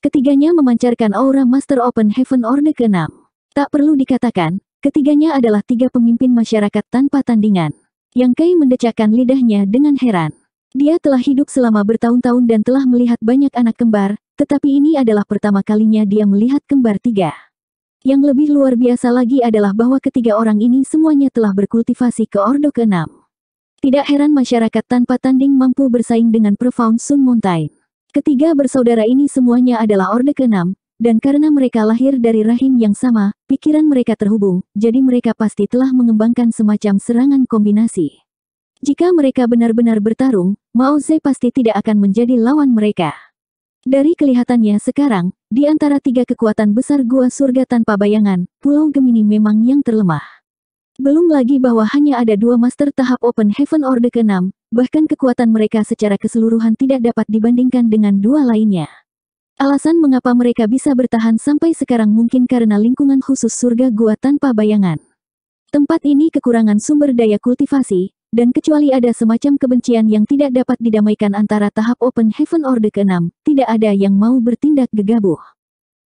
Ketiganya memancarkan aura Master Open Heaven Order ke-6. Tak perlu dikatakan, ketiganya adalah tiga pemimpin masyarakat tanpa tandingan. Yang kai mendecahkan lidahnya dengan heran. Dia telah hidup selama bertahun-tahun dan telah melihat banyak anak kembar, tetapi ini adalah pertama kalinya dia melihat kembar tiga. Yang lebih luar biasa lagi adalah bahwa ketiga orang ini semuanya telah berkultivasi ke Ordo ke-6. Tidak heran masyarakat tanpa tanding mampu bersaing dengan Profound Sun Mountain. Ketiga bersaudara ini semuanya adalah Orde ke dan karena mereka lahir dari rahim yang sama, pikiran mereka terhubung, jadi mereka pasti telah mengembangkan semacam serangan kombinasi. Jika mereka benar-benar bertarung, Mao Zhe pasti tidak akan menjadi lawan mereka. Dari kelihatannya sekarang, di antara tiga kekuatan besar gua surga tanpa bayangan, Pulau Gemini memang yang terlemah. Belum lagi bahwa hanya ada dua master tahap Open Heaven Order ke-6, Bahkan kekuatan mereka secara keseluruhan tidak dapat dibandingkan dengan dua lainnya. Alasan mengapa mereka bisa bertahan sampai sekarang mungkin karena lingkungan khusus surga gua tanpa bayangan. Tempat ini kekurangan sumber daya kultivasi, dan kecuali ada semacam kebencian yang tidak dapat didamaikan antara tahap Open Heaven Order ke-6, tidak ada yang mau bertindak gegabah.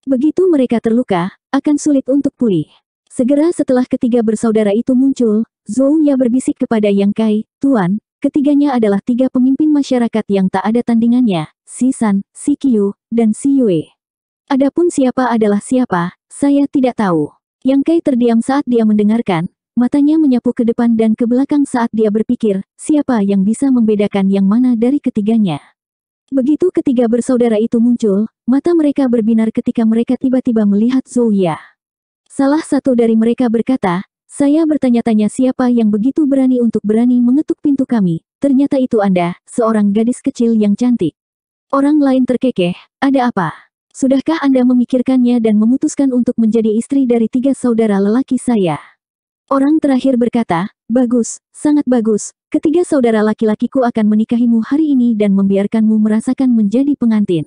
Begitu mereka terluka, akan sulit untuk pulih. Segera setelah ketiga bersaudara itu muncul, Zhou Ya berbisik kepada Yang Kai, Tuan, Ketiganya adalah tiga pemimpin masyarakat yang tak ada tandingannya, Si San, Si Qiu, dan Si Yue. Adapun siapa adalah siapa, saya tidak tahu. Yang Kai terdiam saat dia mendengarkan, matanya menyapu ke depan dan ke belakang saat dia berpikir, siapa yang bisa membedakan yang mana dari ketiganya. Begitu ketiga bersaudara itu muncul, mata mereka berbinar ketika mereka tiba-tiba melihat Zouya. Salah satu dari mereka berkata, saya bertanya-tanya siapa yang begitu berani untuk berani mengetuk pintu kami. Ternyata itu Anda, seorang gadis kecil yang cantik. Orang lain terkekeh, ada apa? Sudahkah Anda memikirkannya dan memutuskan untuk menjadi istri dari tiga saudara lelaki saya? Orang terakhir berkata, bagus, sangat bagus, ketiga saudara laki-lakiku akan menikahimu hari ini dan membiarkanmu merasakan menjadi pengantin.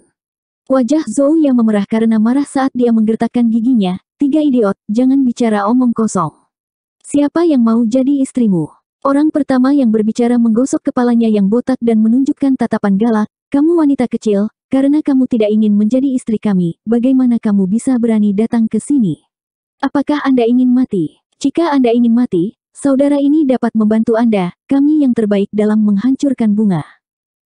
Wajah Zhou yang memerah karena marah saat dia menggertakkan giginya, tiga idiot, jangan bicara omong kosong. Siapa yang mau jadi istrimu? Orang pertama yang berbicara menggosok kepalanya yang botak dan menunjukkan tatapan galak, kamu wanita kecil, karena kamu tidak ingin menjadi istri kami, bagaimana kamu bisa berani datang ke sini? Apakah Anda ingin mati? Jika Anda ingin mati, saudara ini dapat membantu Anda, kami yang terbaik dalam menghancurkan bunga.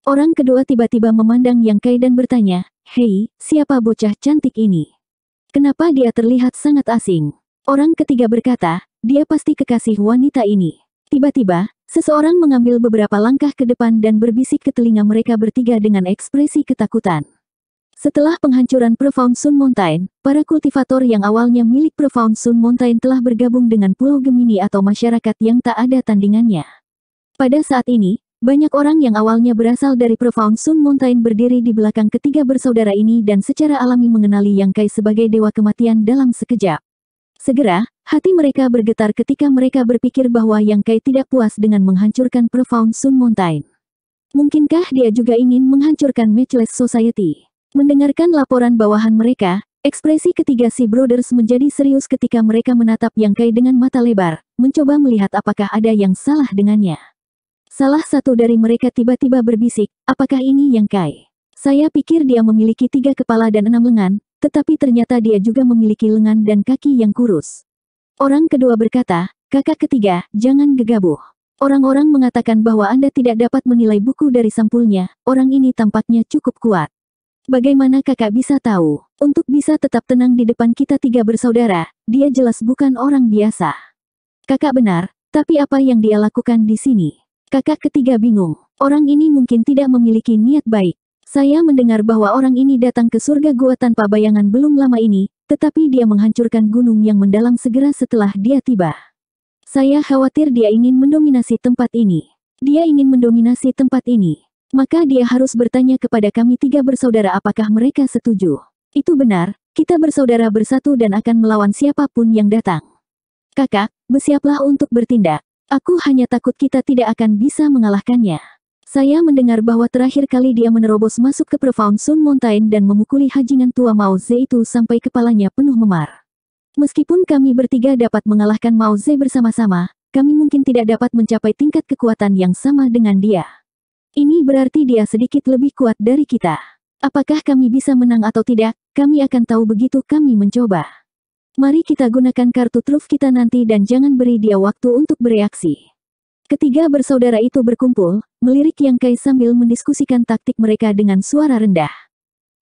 Orang kedua tiba-tiba memandang Yang Kai dan bertanya, Hei, siapa bocah cantik ini? Kenapa dia terlihat sangat asing? Orang ketiga berkata, dia pasti kekasih wanita ini. Tiba-tiba, seseorang mengambil beberapa langkah ke depan dan berbisik ke telinga mereka bertiga dengan ekspresi ketakutan. Setelah penghancuran Profound Sun Mountain, para kultivator yang awalnya milik Profound Sun Mountain telah bergabung dengan Pulau Gemini atau masyarakat yang tak ada tandingannya. Pada saat ini, banyak orang yang awalnya berasal dari Profound Sun Mountain berdiri di belakang ketiga bersaudara ini dan secara alami mengenali Yang Kai sebagai dewa kematian dalam sekejap. Segera, hati mereka bergetar ketika mereka berpikir bahwa Yang Kai tidak puas dengan menghancurkan Profound Sun Mountain. Mungkinkah dia juga ingin menghancurkan Matchless Society? Mendengarkan laporan bawahan mereka, ekspresi ketiga si Brothers menjadi serius ketika mereka menatap Yang Kai dengan mata lebar, mencoba melihat apakah ada yang salah dengannya. Salah satu dari mereka tiba-tiba berbisik, apakah ini Yang Kai? Saya pikir dia memiliki tiga kepala dan enam lengan, tetapi ternyata dia juga memiliki lengan dan kaki yang kurus. Orang kedua berkata, kakak ketiga, jangan gegabah. Orang-orang mengatakan bahwa Anda tidak dapat menilai buku dari sampulnya, orang ini tampaknya cukup kuat. Bagaimana kakak bisa tahu? Untuk bisa tetap tenang di depan kita tiga bersaudara, dia jelas bukan orang biasa. Kakak benar, tapi apa yang dia lakukan di sini? Kakak ketiga bingung. Orang ini mungkin tidak memiliki niat baik. Saya mendengar bahwa orang ini datang ke surga gua tanpa bayangan belum lama ini, tetapi dia menghancurkan gunung yang mendalam segera setelah dia tiba. Saya khawatir dia ingin mendominasi tempat ini. Dia ingin mendominasi tempat ini. Maka dia harus bertanya kepada kami tiga bersaudara apakah mereka setuju. Itu benar, kita bersaudara bersatu dan akan melawan siapapun yang datang. Kakak, bersiaplah untuk bertindak. Aku hanya takut kita tidak akan bisa mengalahkannya. Saya mendengar bahwa terakhir kali dia menerobos masuk ke Profound Sun Mountain dan memukuli hajingan tua Mao Ze itu sampai kepalanya penuh memar. Meskipun kami bertiga dapat mengalahkan Mao Ze bersama-sama, kami mungkin tidak dapat mencapai tingkat kekuatan yang sama dengan dia. Ini berarti dia sedikit lebih kuat dari kita. Apakah kami bisa menang atau tidak, kami akan tahu begitu kami mencoba. Mari kita gunakan kartu truf kita nanti dan jangan beri dia waktu untuk bereaksi. Ketiga bersaudara itu berkumpul, melirik Yang Kai sambil mendiskusikan taktik mereka dengan suara rendah.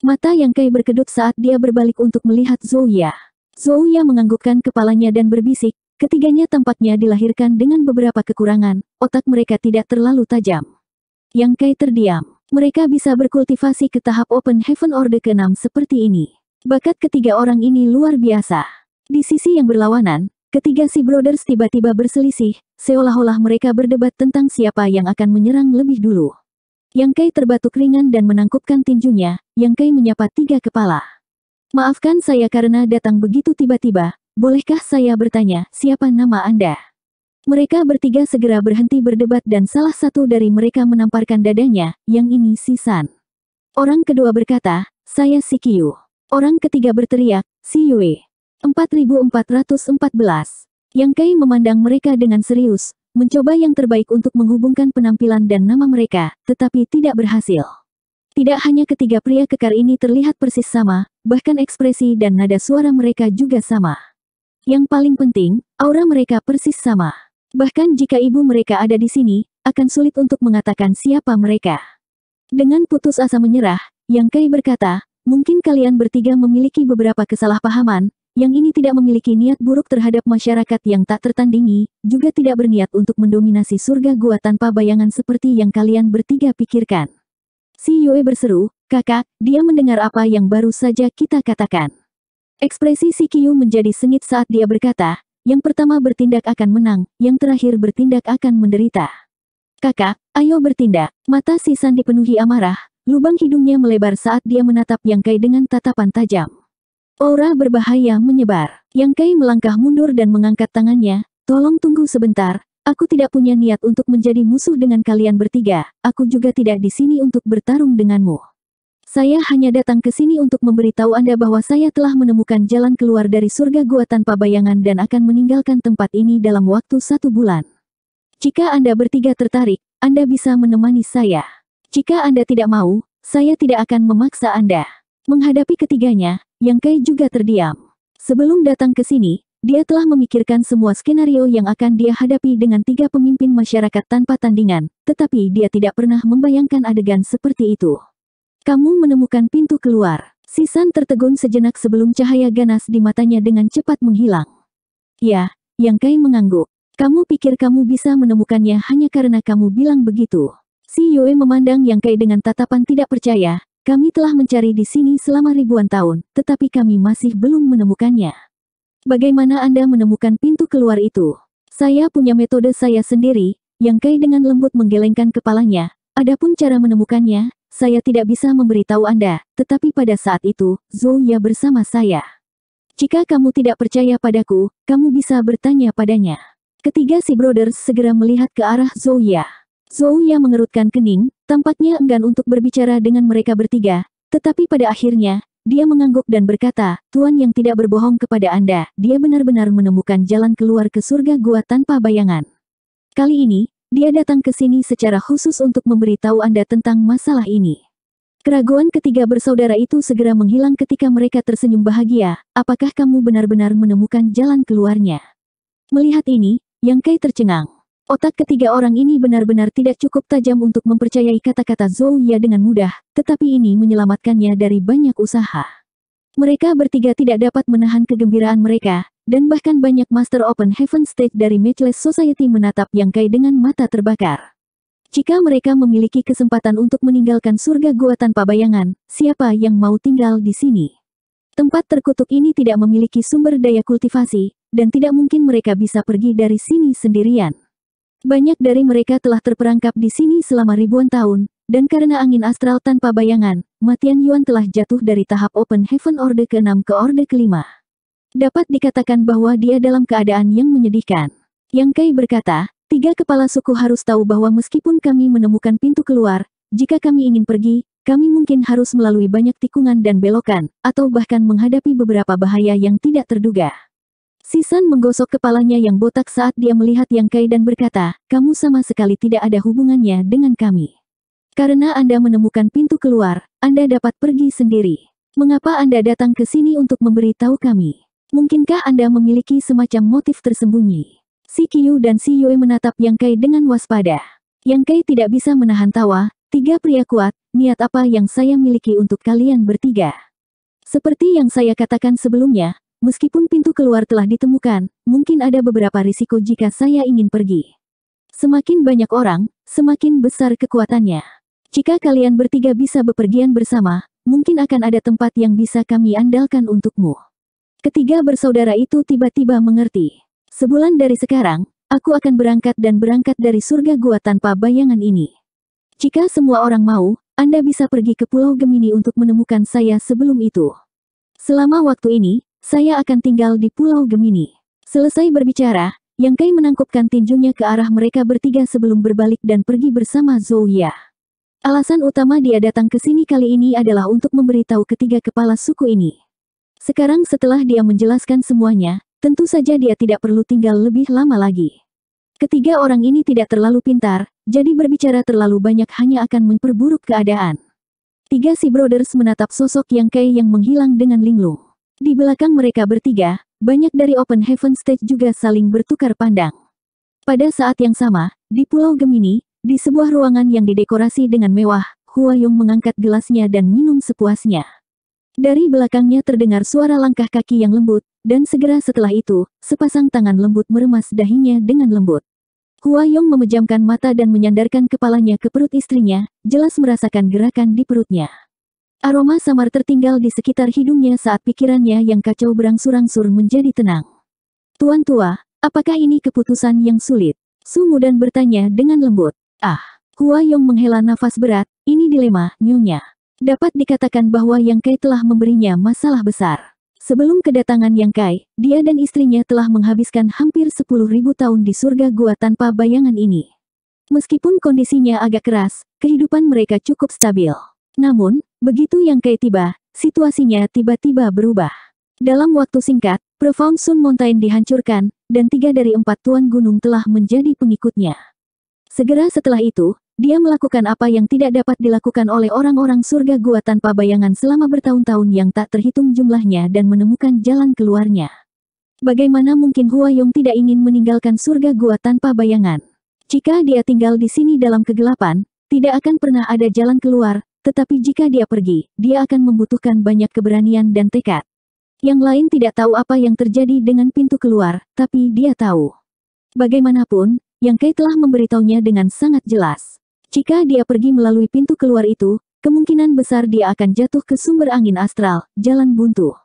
Mata Yang Kai berkedut saat dia berbalik untuk melihat Zhou Ya. Zhou Ya menganggukkan kepalanya dan berbisik, ketiganya tampaknya dilahirkan dengan beberapa kekurangan, otak mereka tidak terlalu tajam. Yang Kai terdiam. Mereka bisa berkultivasi ke tahap Open Heaven Order ke-6 seperti ini. Bakat ketiga orang ini luar biasa. Di sisi yang berlawanan, Ketiga si brothers tiba-tiba berselisih, seolah-olah mereka berdebat tentang siapa yang akan menyerang lebih dulu. Yang Kai terbatuk ringan dan menangkupkan tinjunya, Yang Kai menyapa tiga kepala. Maafkan saya karena datang begitu tiba-tiba, bolehkah saya bertanya siapa nama Anda? Mereka bertiga segera berhenti berdebat dan salah satu dari mereka menamparkan dadanya, yang ini si San. Orang kedua berkata, saya si Kiyu. Orang ketiga berteriak, si Yue. 4414. Yang Kai memandang mereka dengan serius, mencoba yang terbaik untuk menghubungkan penampilan dan nama mereka, tetapi tidak berhasil. Tidak hanya ketiga pria kekar ini terlihat persis sama, bahkan ekspresi dan nada suara mereka juga sama. Yang paling penting, aura mereka persis sama. Bahkan jika ibu mereka ada di sini, akan sulit untuk mengatakan siapa mereka. Dengan putus asa menyerah, Yang Kai berkata, mungkin kalian bertiga memiliki beberapa kesalahpahaman, yang ini tidak memiliki niat buruk terhadap masyarakat yang tak tertandingi, juga tidak berniat untuk mendominasi surga gua tanpa bayangan seperti yang kalian bertiga pikirkan. Si Yue berseru, kakak, dia mendengar apa yang baru saja kita katakan. Ekspresi si Kiyu menjadi sengit saat dia berkata, yang pertama bertindak akan menang, yang terakhir bertindak akan menderita. Kakak, ayo bertindak. Mata si San dipenuhi amarah, lubang hidungnya melebar saat dia menatap Yang Kai dengan tatapan tajam. Aura berbahaya menyebar. Yang Kai melangkah mundur dan mengangkat tangannya, tolong tunggu sebentar, aku tidak punya niat untuk menjadi musuh dengan kalian bertiga, aku juga tidak di sini untuk bertarung denganmu. Saya hanya datang ke sini untuk memberitahu Anda bahwa saya telah menemukan jalan keluar dari surga gua tanpa bayangan dan akan meninggalkan tempat ini dalam waktu satu bulan. Jika Anda bertiga tertarik, Anda bisa menemani saya. Jika Anda tidak mau, saya tidak akan memaksa Anda. Menghadapi ketiganya, Yang Kai juga terdiam. Sebelum datang ke sini, dia telah memikirkan semua skenario yang akan dia hadapi dengan tiga pemimpin masyarakat tanpa tandingan, tetapi dia tidak pernah membayangkan adegan seperti itu. Kamu menemukan pintu keluar. Sisan tertegun sejenak sebelum cahaya ganas di matanya dengan cepat menghilang. Ya, Yang Kai mengangguk. Kamu pikir kamu bisa menemukannya hanya karena kamu bilang begitu. Si Yue memandang Yang Kai dengan tatapan tidak percaya, kami telah mencari di sini selama ribuan tahun, tetapi kami masih belum menemukannya. Bagaimana Anda menemukan pintu keluar itu? Saya punya metode saya sendiri, yang Kai dengan lembut menggelengkan kepalanya. Adapun cara menemukannya, saya tidak bisa memberitahu Anda, tetapi pada saat itu, Zoya bersama saya. Jika kamu tidak percaya padaku, kamu bisa bertanya padanya. Ketiga si brothers segera melihat ke arah Zoya. Zouya mengerutkan kening, tampaknya enggan untuk berbicara dengan mereka bertiga, tetapi pada akhirnya, dia mengangguk dan berkata, Tuan yang tidak berbohong kepada Anda, dia benar-benar menemukan jalan keluar ke surga gua tanpa bayangan. Kali ini, dia datang ke sini secara khusus untuk memberitahu Anda tentang masalah ini. Keraguan ketiga bersaudara itu segera menghilang ketika mereka tersenyum bahagia, apakah kamu benar-benar menemukan jalan keluarnya? Melihat ini, Yang Kai tercengang. Otak ketiga orang ini benar-benar tidak cukup tajam untuk mempercayai kata-kata Zhou Ya dengan mudah, tetapi ini menyelamatkannya dari banyak usaha. Mereka bertiga tidak dapat menahan kegembiraan mereka, dan bahkan banyak Master Open Heaven State dari Matchless Society menatap yang kai dengan mata terbakar. Jika mereka memiliki kesempatan untuk meninggalkan surga gua tanpa bayangan, siapa yang mau tinggal di sini? Tempat terkutuk ini tidak memiliki sumber daya kultivasi, dan tidak mungkin mereka bisa pergi dari sini sendirian. Banyak dari mereka telah terperangkap di sini selama ribuan tahun, dan karena angin astral tanpa bayangan, Matian Yuan telah jatuh dari tahap Open Heaven Orde ke-6 ke Orde ke-5. Dapat dikatakan bahwa dia dalam keadaan yang menyedihkan. Yang Kai berkata, tiga kepala suku harus tahu bahwa meskipun kami menemukan pintu keluar, jika kami ingin pergi, kami mungkin harus melalui banyak tikungan dan belokan, atau bahkan menghadapi beberapa bahaya yang tidak terduga. Sisan menggosok kepalanya yang botak saat dia melihat Yang Kai dan berkata, kamu sama sekali tidak ada hubungannya dengan kami. Karena Anda menemukan pintu keluar, Anda dapat pergi sendiri. Mengapa Anda datang ke sini untuk memberitahu kami? Mungkinkah Anda memiliki semacam motif tersembunyi? Si Kiyu dan si Yue menatap Yang Kai dengan waspada. Yang Kai tidak bisa menahan tawa, tiga pria kuat, niat apa yang saya miliki untuk kalian bertiga? Seperti yang saya katakan sebelumnya, Meskipun pintu keluar telah ditemukan, mungkin ada beberapa risiko jika saya ingin pergi. Semakin banyak orang, semakin besar kekuatannya. Jika kalian bertiga bisa bepergian bersama, mungkin akan ada tempat yang bisa kami andalkan untukmu. Ketiga bersaudara itu tiba-tiba mengerti. Sebulan dari sekarang, aku akan berangkat dan berangkat dari surga gua tanpa bayangan ini. Jika semua orang mau, Anda bisa pergi ke Pulau Gemini untuk menemukan saya sebelum itu. Selama waktu ini, saya akan tinggal di Pulau Gemini. Selesai berbicara, Yang Kai menangkupkan tinjunya ke arah mereka bertiga sebelum berbalik dan pergi bersama Zoya. Alasan utama dia datang ke sini kali ini adalah untuk memberitahu ketiga kepala suku ini. Sekarang setelah dia menjelaskan semuanya, tentu saja dia tidak perlu tinggal lebih lama lagi. Ketiga orang ini tidak terlalu pintar, jadi berbicara terlalu banyak hanya akan memperburuk keadaan. Tiga si brothers menatap sosok Yang Kai yang menghilang dengan linglung. Di belakang mereka bertiga, banyak dari Open Heaven Stage juga saling bertukar pandang. Pada saat yang sama, di Pulau Gemini, di sebuah ruangan yang didekorasi dengan mewah, Hua Yong mengangkat gelasnya dan minum sepuasnya. Dari belakangnya terdengar suara langkah kaki yang lembut, dan segera setelah itu, sepasang tangan lembut meremas dahinya dengan lembut. Hua Yong memejamkan mata dan menyandarkan kepalanya ke perut istrinya, jelas merasakan gerakan di perutnya. Aroma samar tertinggal di sekitar hidungnya saat pikirannya yang kacau berangsur-angsur menjadi tenang. Tuan tua, apakah ini keputusan yang sulit? Sumu dan bertanya dengan lembut. Ah, Hua Yong menghela nafas berat, ini dilema, nyonya. Dapat dikatakan bahwa Yang Kai telah memberinya masalah besar. Sebelum kedatangan Yang Kai, dia dan istrinya telah menghabiskan hampir 10.000 tahun di surga gua tanpa bayangan ini. Meskipun kondisinya agak keras, kehidupan mereka cukup stabil. Namun, Begitu yang Kei tiba, situasinya tiba-tiba berubah. Dalam waktu singkat, Profound Sun Mountain dihancurkan, dan tiga dari empat tuan gunung telah menjadi pengikutnya. Segera setelah itu, dia melakukan apa yang tidak dapat dilakukan oleh orang-orang surga gua tanpa bayangan selama bertahun-tahun yang tak terhitung jumlahnya dan menemukan jalan keluarnya. Bagaimana mungkin Hua Yong tidak ingin meninggalkan surga gua tanpa bayangan? Jika dia tinggal di sini dalam kegelapan, tidak akan pernah ada jalan keluar, tetapi jika dia pergi, dia akan membutuhkan banyak keberanian dan tekad. Yang lain tidak tahu apa yang terjadi dengan pintu keluar, tapi dia tahu. Bagaimanapun, Yang Kai telah memberitahunya dengan sangat jelas. Jika dia pergi melalui pintu keluar itu, kemungkinan besar dia akan jatuh ke sumber angin astral, jalan buntu.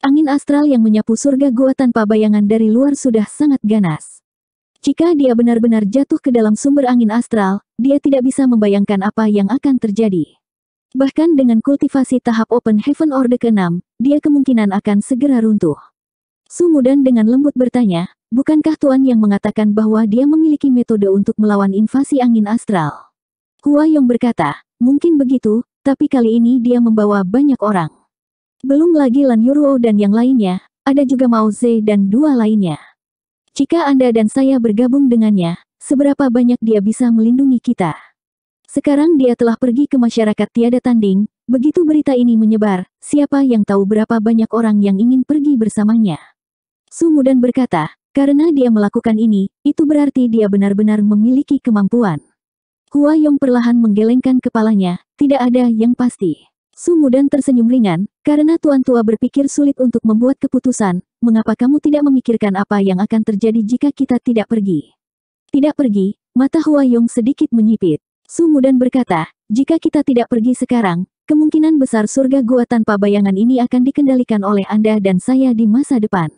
Angin astral yang menyapu surga gua tanpa bayangan dari luar sudah sangat ganas. Jika dia benar-benar jatuh ke dalam sumber angin astral, dia tidak bisa membayangkan apa yang akan terjadi. Bahkan dengan kultivasi tahap Open Heaven Order ke-6, dia kemungkinan akan segera runtuh. Sumudan dengan lembut bertanya, bukankah Tuan yang mengatakan bahwa dia memiliki metode untuk melawan invasi angin astral? Hua Yong berkata, mungkin begitu, tapi kali ini dia membawa banyak orang. Belum lagi Lan Yuruo dan yang lainnya, ada juga Mao Ze dan dua lainnya. Jika Anda dan saya bergabung dengannya, seberapa banyak dia bisa melindungi kita? Sekarang dia telah pergi ke masyarakat tiada tanding, begitu berita ini menyebar, siapa yang tahu berapa banyak orang yang ingin pergi bersamanya. Sumudan berkata, karena dia melakukan ini, itu berarti dia benar-benar memiliki kemampuan. Hua Yong perlahan menggelengkan kepalanya, tidak ada yang pasti. Sumudan tersenyum ringan, karena tuan tua berpikir sulit untuk membuat keputusan, mengapa kamu tidak memikirkan apa yang akan terjadi jika kita tidak pergi? Tidak pergi, mata Hua Yong sedikit menyipit. Mudan berkata, jika kita tidak pergi sekarang, kemungkinan besar surga gua tanpa bayangan ini akan dikendalikan oleh Anda dan saya di masa depan.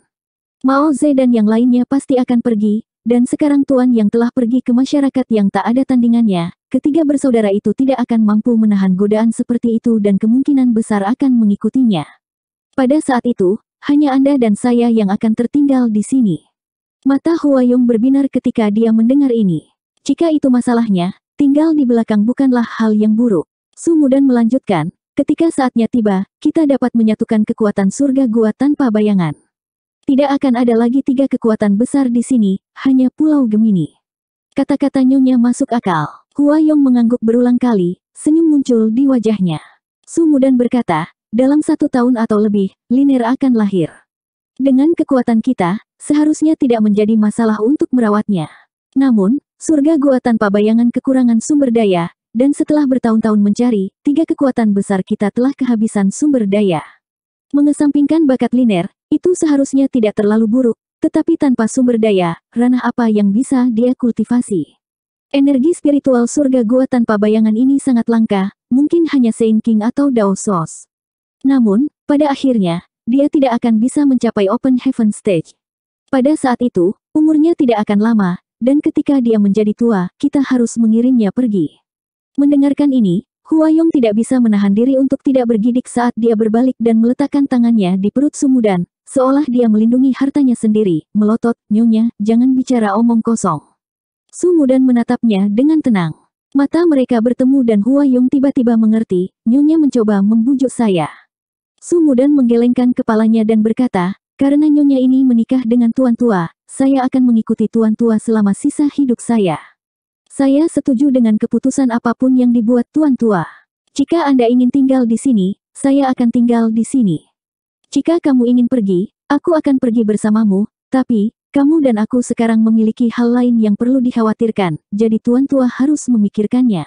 Mao Zedan dan yang lainnya pasti akan pergi, dan sekarang Tuan yang telah pergi ke masyarakat yang tak ada tandingannya, ketiga bersaudara itu tidak akan mampu menahan godaan seperti itu dan kemungkinan besar akan mengikutinya. Pada saat itu, hanya Anda dan saya yang akan tertinggal di sini. Mata Huayong berbinar ketika dia mendengar ini. Jika itu masalahnya, Tinggal di belakang bukanlah hal yang buruk. Sumudan melanjutkan, ketika saatnya tiba, kita dapat menyatukan kekuatan surga gua tanpa bayangan. Tidak akan ada lagi tiga kekuatan besar di sini, hanya Pulau Gemini. Kata-kata nyonya masuk akal. Hua Yong mengangguk berulang kali, senyum muncul di wajahnya. Sumudan berkata, dalam satu tahun atau lebih, Liner akan lahir. Dengan kekuatan kita, seharusnya tidak menjadi masalah untuk merawatnya. Namun, surga Gua tanpa bayangan kekurangan sumber daya, dan setelah bertahun-tahun mencari, tiga kekuatan besar kita telah kehabisan sumber daya. Mengesampingkan bakat liner, itu seharusnya tidak terlalu buruk, tetapi tanpa sumber daya, ranah apa yang bisa dia kultivasi? Energi spiritual surga gua tanpa bayangan ini sangat langka, mungkin hanya Saint King atau Dao Sos. Namun, pada akhirnya, dia tidak akan bisa mencapai Open Heaven Stage. Pada saat itu, umurnya tidak akan lama, dan ketika dia menjadi tua, kita harus mengirimnya pergi. Mendengarkan ini, Huayong tidak bisa menahan diri untuk tidak bergidik saat dia berbalik dan meletakkan tangannya di perut Sumudan, seolah dia melindungi hartanya sendiri, melotot, nyonya, jangan bicara omong kosong. Sumudan menatapnya dengan tenang. Mata mereka bertemu dan Huayong tiba-tiba mengerti, nyonya mencoba membujuk saya. Sumudan menggelengkan kepalanya dan berkata, karena nyonya ini menikah dengan tuan tua, saya akan mengikuti tuan tua selama sisa hidup saya. Saya setuju dengan keputusan apapun yang dibuat tuan tua. Jika Anda ingin tinggal di sini, saya akan tinggal di sini. Jika kamu ingin pergi, aku akan pergi bersamamu, tapi, kamu dan aku sekarang memiliki hal lain yang perlu dikhawatirkan, jadi tuan tua harus memikirkannya.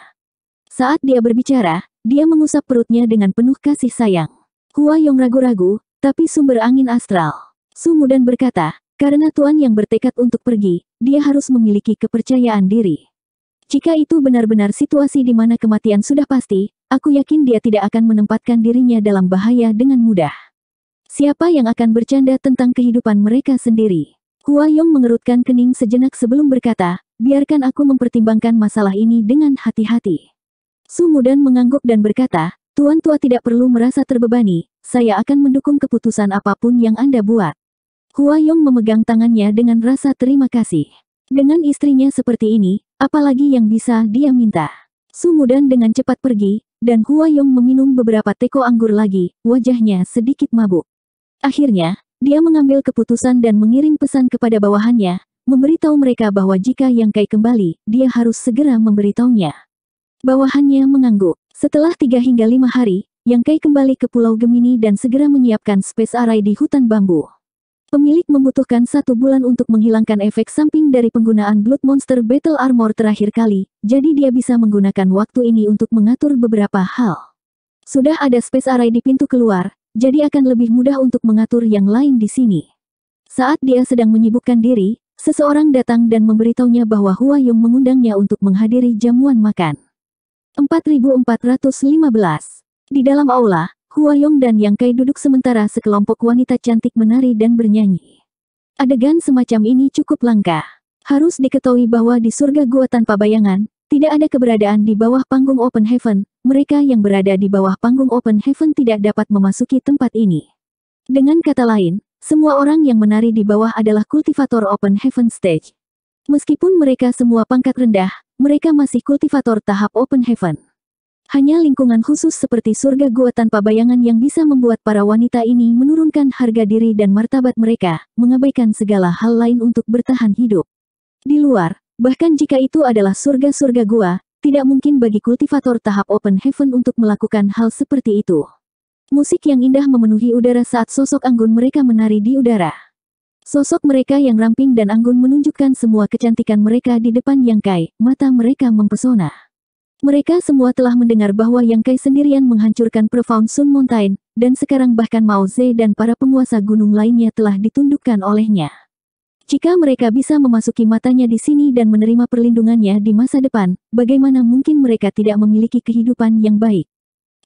Saat dia berbicara, dia mengusap perutnya dengan penuh kasih sayang. Hua Yong ragu-ragu, tapi sumber angin astral. Sumudan berkata, karena Tuan yang bertekad untuk pergi, dia harus memiliki kepercayaan diri. Jika itu benar-benar situasi di mana kematian sudah pasti, aku yakin dia tidak akan menempatkan dirinya dalam bahaya dengan mudah. Siapa yang akan bercanda tentang kehidupan mereka sendiri? Hua Yong mengerutkan kening sejenak sebelum berkata, biarkan aku mempertimbangkan masalah ini dengan hati-hati. Sumudan mengangguk dan berkata, Tuan Tua tidak perlu merasa terbebani, saya akan mendukung keputusan apapun yang Anda buat. Hua Yong memegang tangannya dengan rasa terima kasih. Dengan istrinya seperti ini, apalagi yang bisa dia minta. Sumudan dengan cepat pergi, dan Hua Yong meminum beberapa teko anggur lagi, wajahnya sedikit mabuk. Akhirnya, dia mengambil keputusan dan mengirim pesan kepada bawahannya, memberitahu mereka bahwa jika Yang Kai kembali, dia harus segera memberitahunya. Bawahannya mengangguk. Setelah tiga hingga lima hari, yang Kai kembali ke Pulau Gemini dan segera menyiapkan space array di hutan bambu. Pemilik membutuhkan satu bulan untuk menghilangkan efek samping dari penggunaan Blood Monster Battle Armor terakhir kali, jadi dia bisa menggunakan waktu ini untuk mengatur beberapa hal. Sudah ada space array di pintu keluar, jadi akan lebih mudah untuk mengatur yang lain di sini. Saat dia sedang menyibukkan diri, seseorang datang dan memberitahunya bahwa Hua Yong mengundangnya untuk menghadiri jamuan makan. 4415 di dalam aula, Hua Yong dan Yang Kai duduk sementara sekelompok wanita cantik menari dan bernyanyi. Adegan semacam ini cukup langka. Harus diketahui bahwa di surga gua tanpa bayangan, tidak ada keberadaan di bawah panggung Open Heaven, mereka yang berada di bawah panggung Open Heaven tidak dapat memasuki tempat ini. Dengan kata lain, semua orang yang menari di bawah adalah kultivator Open Heaven Stage. Meskipun mereka semua pangkat rendah, mereka masih kultivator tahap Open Heaven. Hanya lingkungan khusus seperti surga gua tanpa bayangan yang bisa membuat para wanita ini menurunkan harga diri dan martabat mereka, mengabaikan segala hal lain untuk bertahan hidup. Di luar, bahkan jika itu adalah surga-surga gua, tidak mungkin bagi kultivator tahap open heaven untuk melakukan hal seperti itu. Musik yang indah memenuhi udara saat sosok anggun mereka menari di udara. Sosok mereka yang ramping dan anggun menunjukkan semua kecantikan mereka di depan yang kai, mata mereka mempesona. Mereka semua telah mendengar bahwa Yang Kai sendirian menghancurkan Profound Sun Mountain, dan sekarang bahkan Mao Zhe dan para penguasa gunung lainnya telah ditundukkan olehnya. Jika mereka bisa memasuki matanya di sini dan menerima perlindungannya di masa depan, bagaimana mungkin mereka tidak memiliki kehidupan yang baik?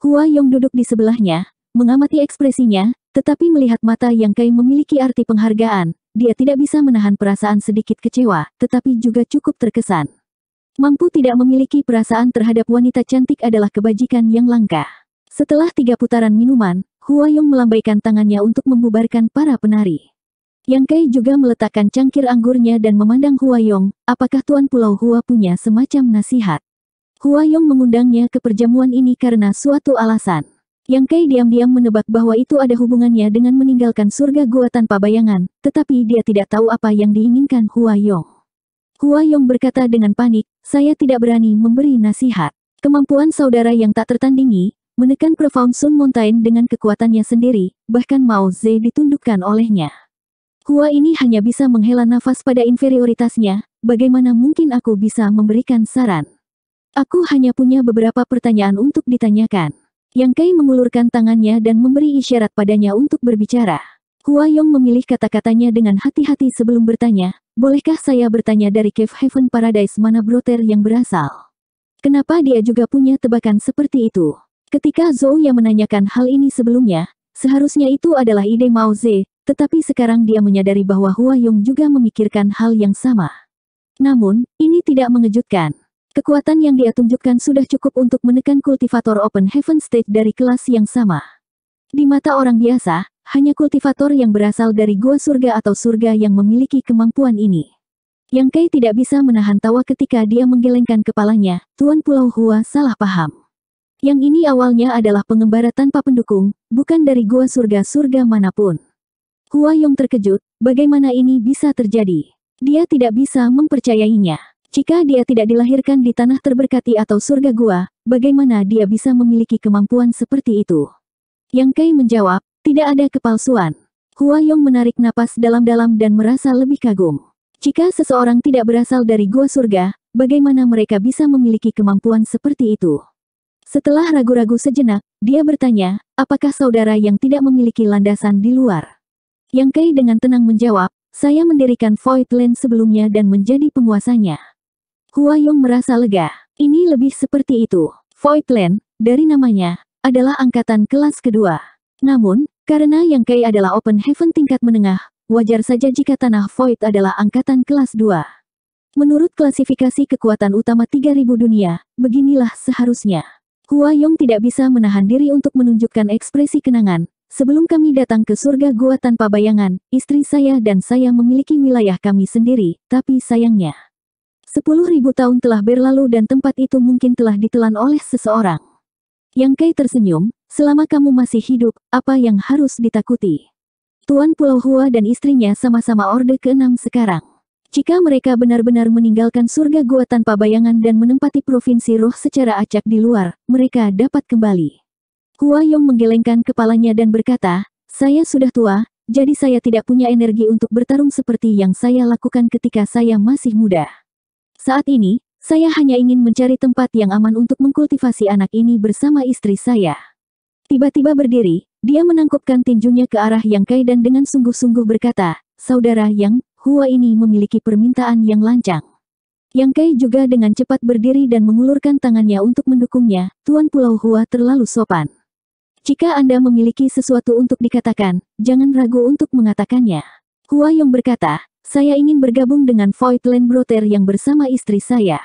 Hua Yong duduk di sebelahnya, mengamati ekspresinya, tetapi melihat mata Yang Kai memiliki arti penghargaan, dia tidak bisa menahan perasaan sedikit kecewa, tetapi juga cukup terkesan. Mampu tidak memiliki perasaan terhadap wanita cantik adalah kebajikan yang langka. Setelah tiga putaran minuman, Hua Yong melambaikan tangannya untuk membubarkan para penari. Yang Kai juga meletakkan cangkir anggurnya dan memandang Hua Yong, apakah Tuan Pulau Hua punya semacam nasihat. Hua Yong mengundangnya ke perjamuan ini karena suatu alasan. Yang Kai diam-diam menebak bahwa itu ada hubungannya dengan meninggalkan surga gua tanpa bayangan, tetapi dia tidak tahu apa yang diinginkan Hua Yong. Yong berkata dengan panik, saya tidak berani memberi nasihat. Kemampuan saudara yang tak tertandingi, menekan Profound Sun Mountain dengan kekuatannya sendiri, bahkan Mao Ze ditundukkan olehnya. Hua ini hanya bisa menghela nafas pada inferioritasnya, bagaimana mungkin aku bisa memberikan saran? Aku hanya punya beberapa pertanyaan untuk ditanyakan. Yang Kai mengulurkan tangannya dan memberi isyarat padanya untuk berbicara. Hua Yong memilih kata-katanya dengan hati-hati sebelum bertanya, bolehkah saya bertanya dari Cave Heaven Paradise mana Broter yang berasal? Kenapa dia juga punya tebakan seperti itu? Ketika Zhou yang menanyakan hal ini sebelumnya, seharusnya itu adalah ide Mao Ze, tetapi sekarang dia menyadari bahwa Hua Yong juga memikirkan hal yang sama. Namun, ini tidak mengejutkan. Kekuatan yang dia tunjukkan sudah cukup untuk menekan kultivator Open Heaven State dari kelas yang sama. Di mata orang biasa, hanya kultivator yang berasal dari gua surga atau surga yang memiliki kemampuan ini. Yang Kai tidak bisa menahan tawa ketika dia menggelengkan kepalanya, Tuan Pulau Hua salah paham. Yang ini awalnya adalah pengembara tanpa pendukung, bukan dari gua surga-surga manapun. Hua Yong terkejut, bagaimana ini bisa terjadi? Dia tidak bisa mempercayainya. Jika dia tidak dilahirkan di tanah terberkati atau surga gua, bagaimana dia bisa memiliki kemampuan seperti itu? Yang Kai menjawab, tidak ada kepalsuan. Hua Yong menarik napas dalam-dalam dan merasa lebih kagum. Jika seseorang tidak berasal dari gua surga, bagaimana mereka bisa memiliki kemampuan seperti itu? Setelah ragu-ragu sejenak, dia bertanya, apakah saudara yang tidak memiliki landasan di luar? Yang Kei dengan tenang menjawab, saya mendirikan Voidland sebelumnya dan menjadi penguasanya. Hua Yong merasa lega. Ini lebih seperti itu. Voidland, dari namanya, adalah angkatan kelas kedua. Namun, karena yang Kei adalah open heaven tingkat menengah, wajar saja jika tanah void adalah angkatan kelas 2. Menurut klasifikasi kekuatan utama 3000 dunia, beginilah seharusnya. Hua Yong tidak bisa menahan diri untuk menunjukkan ekspresi kenangan. Sebelum kami datang ke surga gua tanpa bayangan, istri saya dan saya memiliki wilayah kami sendiri, tapi sayangnya. Sepuluh ribu tahun telah berlalu dan tempat itu mungkin telah ditelan oleh seseorang. Yang Kei tersenyum, Selama kamu masih hidup, apa yang harus ditakuti? Tuan Pulau Hua dan istrinya sama-sama Orde ke-6 sekarang. Jika mereka benar-benar meninggalkan surga gua tanpa bayangan dan menempati provinsi roh secara acak di luar, mereka dapat kembali. Hua Yong menggelengkan kepalanya dan berkata, saya sudah tua, jadi saya tidak punya energi untuk bertarung seperti yang saya lakukan ketika saya masih muda. Saat ini, saya hanya ingin mencari tempat yang aman untuk mengkultivasi anak ini bersama istri saya. Tiba-tiba berdiri, dia menangkupkan tinjunya ke arah Yang Kai dan dengan sungguh-sungguh berkata, Saudara Yang, Hua ini memiliki permintaan yang lancang. Yang Kai juga dengan cepat berdiri dan mengulurkan tangannya untuk mendukungnya, Tuan Pulau Hua terlalu sopan. Jika Anda memiliki sesuatu untuk dikatakan, jangan ragu untuk mengatakannya. Hua Yong berkata, saya ingin bergabung dengan Voigtland Brother yang bersama istri saya.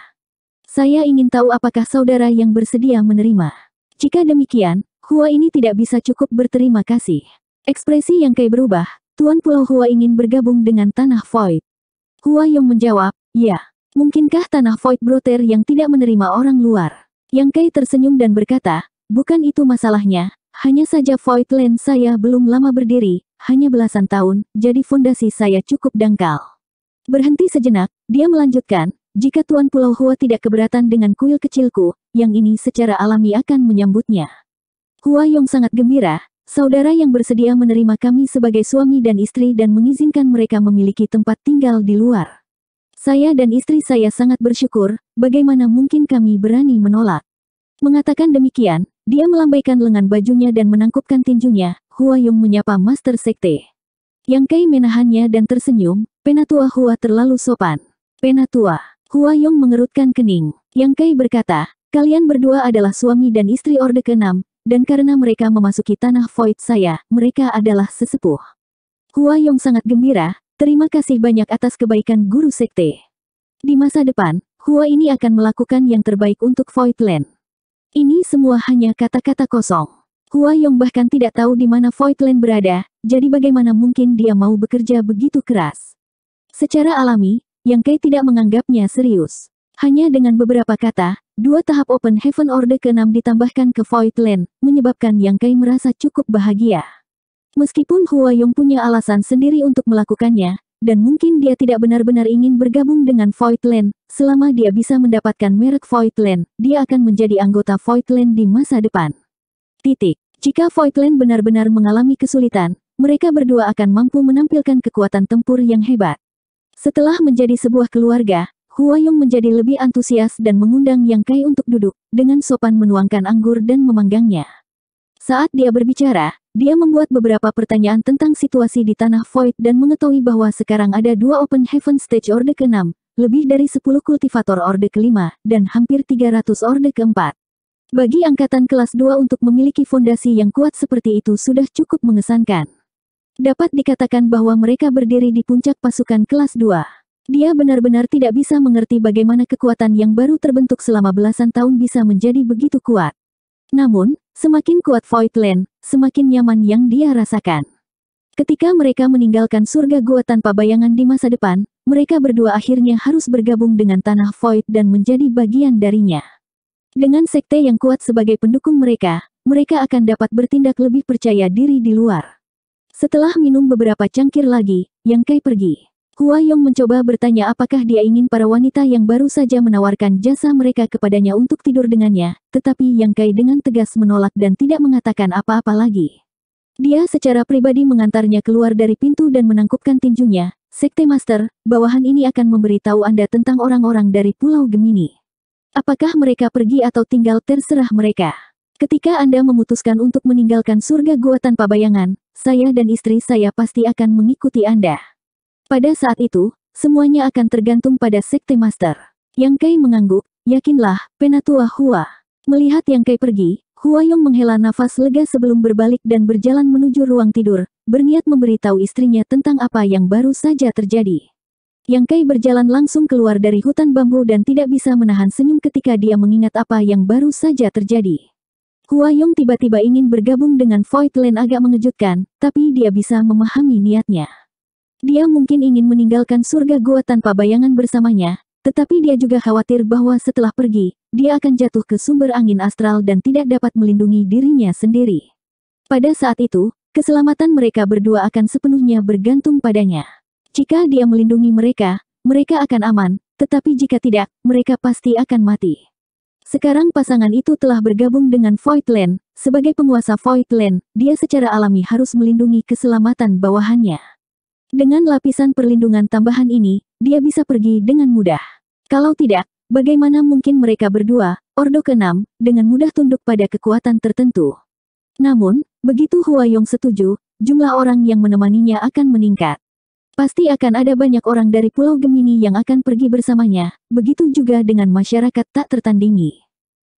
Saya ingin tahu apakah saudara yang bersedia menerima. Jika demikian, Hua ini tidak bisa cukup berterima kasih. Ekspresi yang kayak berubah, Tuan Pulau Hua ingin bergabung dengan Tanah Void. Hua Yong menjawab, ya. Mungkinkah Tanah Void Broter yang tidak menerima orang luar? Yang kai tersenyum dan berkata, bukan itu masalahnya, hanya saja Void Land saya belum lama berdiri, hanya belasan tahun, jadi fondasi saya cukup dangkal. Berhenti sejenak, dia melanjutkan, jika Tuan Pulau Hua tidak keberatan dengan kuil kecilku, yang ini secara alami akan menyambutnya. Hua Yong sangat gembira, saudara yang bersedia menerima kami sebagai suami dan istri dan mengizinkan mereka memiliki tempat tinggal di luar. Saya dan istri saya sangat bersyukur, bagaimana mungkin kami berani menolak. Mengatakan demikian, dia melambaikan lengan bajunya dan menangkupkan tinjunya, Hua Yong menyapa Master Sekte. Yang Kai menahannya dan tersenyum, Penatua Hua terlalu sopan. Penatua, Hua Yong mengerutkan kening. Yang Kai berkata, kalian berdua adalah suami dan istri Orde ke dan karena mereka memasuki tanah void saya, mereka adalah sesepuh. Hua Yong sangat gembira, terima kasih banyak atas kebaikan guru sekte. Di masa depan, Hua ini akan melakukan yang terbaik untuk Voidland. Ini semua hanya kata-kata kosong. Hua Yong bahkan tidak tahu di mana Voidland berada, jadi bagaimana mungkin dia mau bekerja begitu keras. Secara alami, Yang Kai tidak menganggapnya serius. Hanya dengan beberapa kata, dua tahap Open Heaven Order ke-6 ditambahkan ke Void menyebabkan Yang Kai merasa cukup bahagia. Meskipun Hua Yong punya alasan sendiri untuk melakukannya, dan mungkin dia tidak benar-benar ingin bergabung dengan Voidland, selama dia bisa mendapatkan merek Voidland, dia akan menjadi anggota Voidland di masa depan. Titik. Jika Voidland benar-benar mengalami kesulitan, mereka berdua akan mampu menampilkan kekuatan tempur yang hebat. Setelah menjadi sebuah keluarga, Yong menjadi lebih antusias dan mengundang Yang Kai untuk duduk, dengan sopan menuangkan anggur dan memanggangnya. Saat dia berbicara, dia membuat beberapa pertanyaan tentang situasi di tanah Void dan mengetahui bahwa sekarang ada dua Open Heaven Stage Orde ke-6, lebih dari 10 kultivator Orde ke-5, dan hampir 300 Orde ke-4. Bagi angkatan kelas 2 untuk memiliki fondasi yang kuat seperti itu sudah cukup mengesankan. Dapat dikatakan bahwa mereka berdiri di puncak pasukan kelas 2. Dia benar-benar tidak bisa mengerti bagaimana kekuatan yang baru terbentuk selama belasan tahun bisa menjadi begitu kuat. Namun, semakin kuat Voigtland, semakin nyaman yang dia rasakan. Ketika mereka meninggalkan surga gua tanpa bayangan di masa depan, mereka berdua akhirnya harus bergabung dengan tanah Void dan menjadi bagian darinya. Dengan sekte yang kuat sebagai pendukung mereka, mereka akan dapat bertindak lebih percaya diri di luar. Setelah minum beberapa cangkir lagi, Yang Kai pergi. Yong mencoba bertanya apakah dia ingin para wanita yang baru saja menawarkan jasa mereka kepadanya untuk tidur dengannya, tetapi Yang Kai dengan tegas menolak dan tidak mengatakan apa-apa lagi. Dia secara pribadi mengantarnya keluar dari pintu dan menangkupkan tinjunya. Sekte Master, bawahan ini akan memberitahu Anda tentang orang-orang dari Pulau Gemini. Apakah mereka pergi atau tinggal terserah mereka. Ketika Anda memutuskan untuk meninggalkan surga gua tanpa bayangan, saya dan istri saya pasti akan mengikuti Anda. Pada saat itu, semuanya akan tergantung pada Sekte Master. Yang Kai mengangguk, yakinlah, Penatua Hua. Melihat Yang Kai pergi, Hua Yong menghela nafas lega sebelum berbalik dan berjalan menuju ruang tidur, berniat memberitahu istrinya tentang apa yang baru saja terjadi. Yang Kai berjalan langsung keluar dari hutan bambu dan tidak bisa menahan senyum ketika dia mengingat apa yang baru saja terjadi. Hua Yong tiba-tiba ingin bergabung dengan Void Lane agak mengejutkan, tapi dia bisa memahami niatnya. Dia mungkin ingin meninggalkan surga gua tanpa bayangan bersamanya, tetapi dia juga khawatir bahwa setelah pergi, dia akan jatuh ke sumber angin astral dan tidak dapat melindungi dirinya sendiri. Pada saat itu, keselamatan mereka berdua akan sepenuhnya bergantung padanya. Jika dia melindungi mereka, mereka akan aman, tetapi jika tidak, mereka pasti akan mati. Sekarang pasangan itu telah bergabung dengan Voidland. Sebagai penguasa Voidland, dia secara alami harus melindungi keselamatan bawahannya. Dengan lapisan perlindungan tambahan ini, dia bisa pergi dengan mudah. Kalau tidak, bagaimana mungkin mereka berdua, Ordo ke-6, dengan mudah tunduk pada kekuatan tertentu. Namun, begitu Hua Yong setuju, jumlah orang yang menemaninya akan meningkat. Pasti akan ada banyak orang dari Pulau Gemini yang akan pergi bersamanya, begitu juga dengan masyarakat tak tertandingi.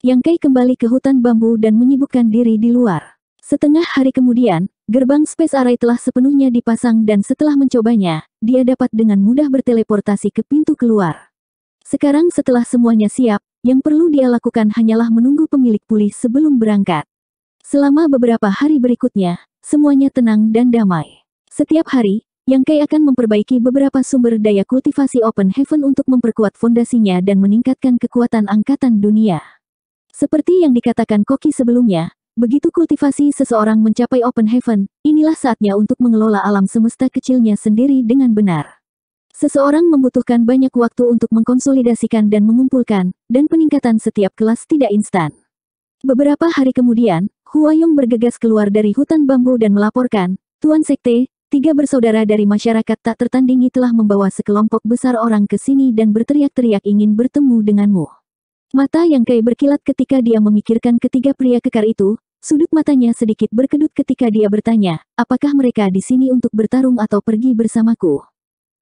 Yang Kai kembali ke hutan bambu dan menyibukkan diri di luar. Setengah hari kemudian, gerbang Space Array telah sepenuhnya dipasang dan setelah mencobanya, dia dapat dengan mudah berteleportasi ke pintu keluar. Sekarang setelah semuanya siap, yang perlu dia lakukan hanyalah menunggu pemilik pulih sebelum berangkat. Selama beberapa hari berikutnya, semuanya tenang dan damai. Setiap hari, Yang Kai akan memperbaiki beberapa sumber daya kultivasi Open Heaven untuk memperkuat fondasinya dan meningkatkan kekuatan angkatan dunia. Seperti yang dikatakan Koki sebelumnya, Begitu kultivasi seseorang mencapai open heaven, inilah saatnya untuk mengelola alam semesta kecilnya sendiri dengan benar. Seseorang membutuhkan banyak waktu untuk mengkonsolidasikan dan mengumpulkan, dan peningkatan setiap kelas tidak instan. Beberapa hari kemudian, Huayong bergegas keluar dari hutan bambu dan melaporkan, Tuan Sekte, tiga bersaudara dari masyarakat tak tertandingi telah membawa sekelompok besar orang ke sini dan berteriak-teriak ingin bertemu denganmu. Mata yang kai berkilat ketika dia memikirkan ketiga pria kekar itu, sudut matanya sedikit berkedut ketika dia bertanya, apakah mereka di sini untuk bertarung atau pergi bersamaku?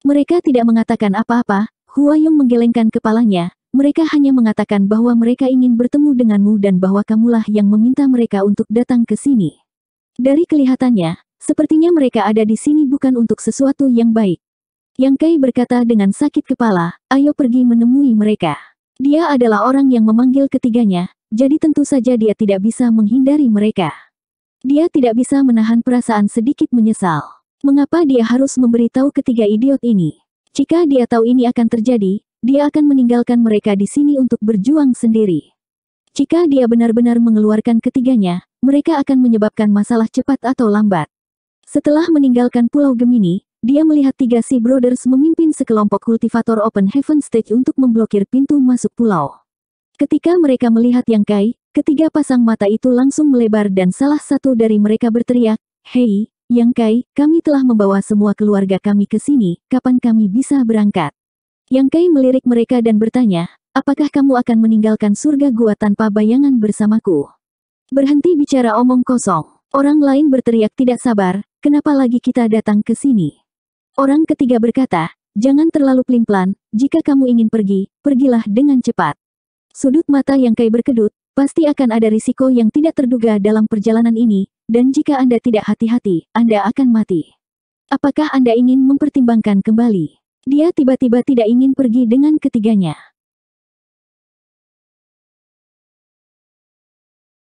Mereka tidak mengatakan apa-apa, Hua Yong menggelengkan kepalanya, mereka hanya mengatakan bahwa mereka ingin bertemu denganmu dan bahwa kamulah yang meminta mereka untuk datang ke sini. Dari kelihatannya, sepertinya mereka ada di sini bukan untuk sesuatu yang baik. Yang Kai berkata dengan sakit kepala, ayo pergi menemui mereka. Dia adalah orang yang memanggil ketiganya, jadi tentu saja dia tidak bisa menghindari mereka. Dia tidak bisa menahan perasaan sedikit menyesal. Mengapa dia harus memberitahu ketiga idiot ini? Jika dia tahu ini akan terjadi, dia akan meninggalkan mereka di sini untuk berjuang sendiri. Jika dia benar-benar mengeluarkan ketiganya, mereka akan menyebabkan masalah cepat atau lambat. Setelah meninggalkan Pulau Gemini, dia melihat tiga si Brothers memimpin sekelompok kultivator Open Heaven Stage untuk memblokir pintu masuk pulau. Ketika mereka melihat Yang Kai, ketiga pasang mata itu langsung melebar dan salah satu dari mereka berteriak, Hei, Yang Kai, kami telah membawa semua keluarga kami ke sini, kapan kami bisa berangkat? Yang Kai melirik mereka dan bertanya, apakah kamu akan meninggalkan surga gua tanpa bayangan bersamaku? Berhenti bicara omong kosong. Orang lain berteriak tidak sabar, kenapa lagi kita datang ke sini? Orang ketiga berkata, jangan terlalu pelin-pelan, jika kamu ingin pergi, pergilah dengan cepat. Sudut mata yang Kai berkedut, pasti akan ada risiko yang tidak terduga dalam perjalanan ini, dan jika Anda tidak hati-hati, Anda akan mati. Apakah Anda ingin mempertimbangkan kembali? Dia tiba-tiba tidak ingin pergi dengan ketiganya.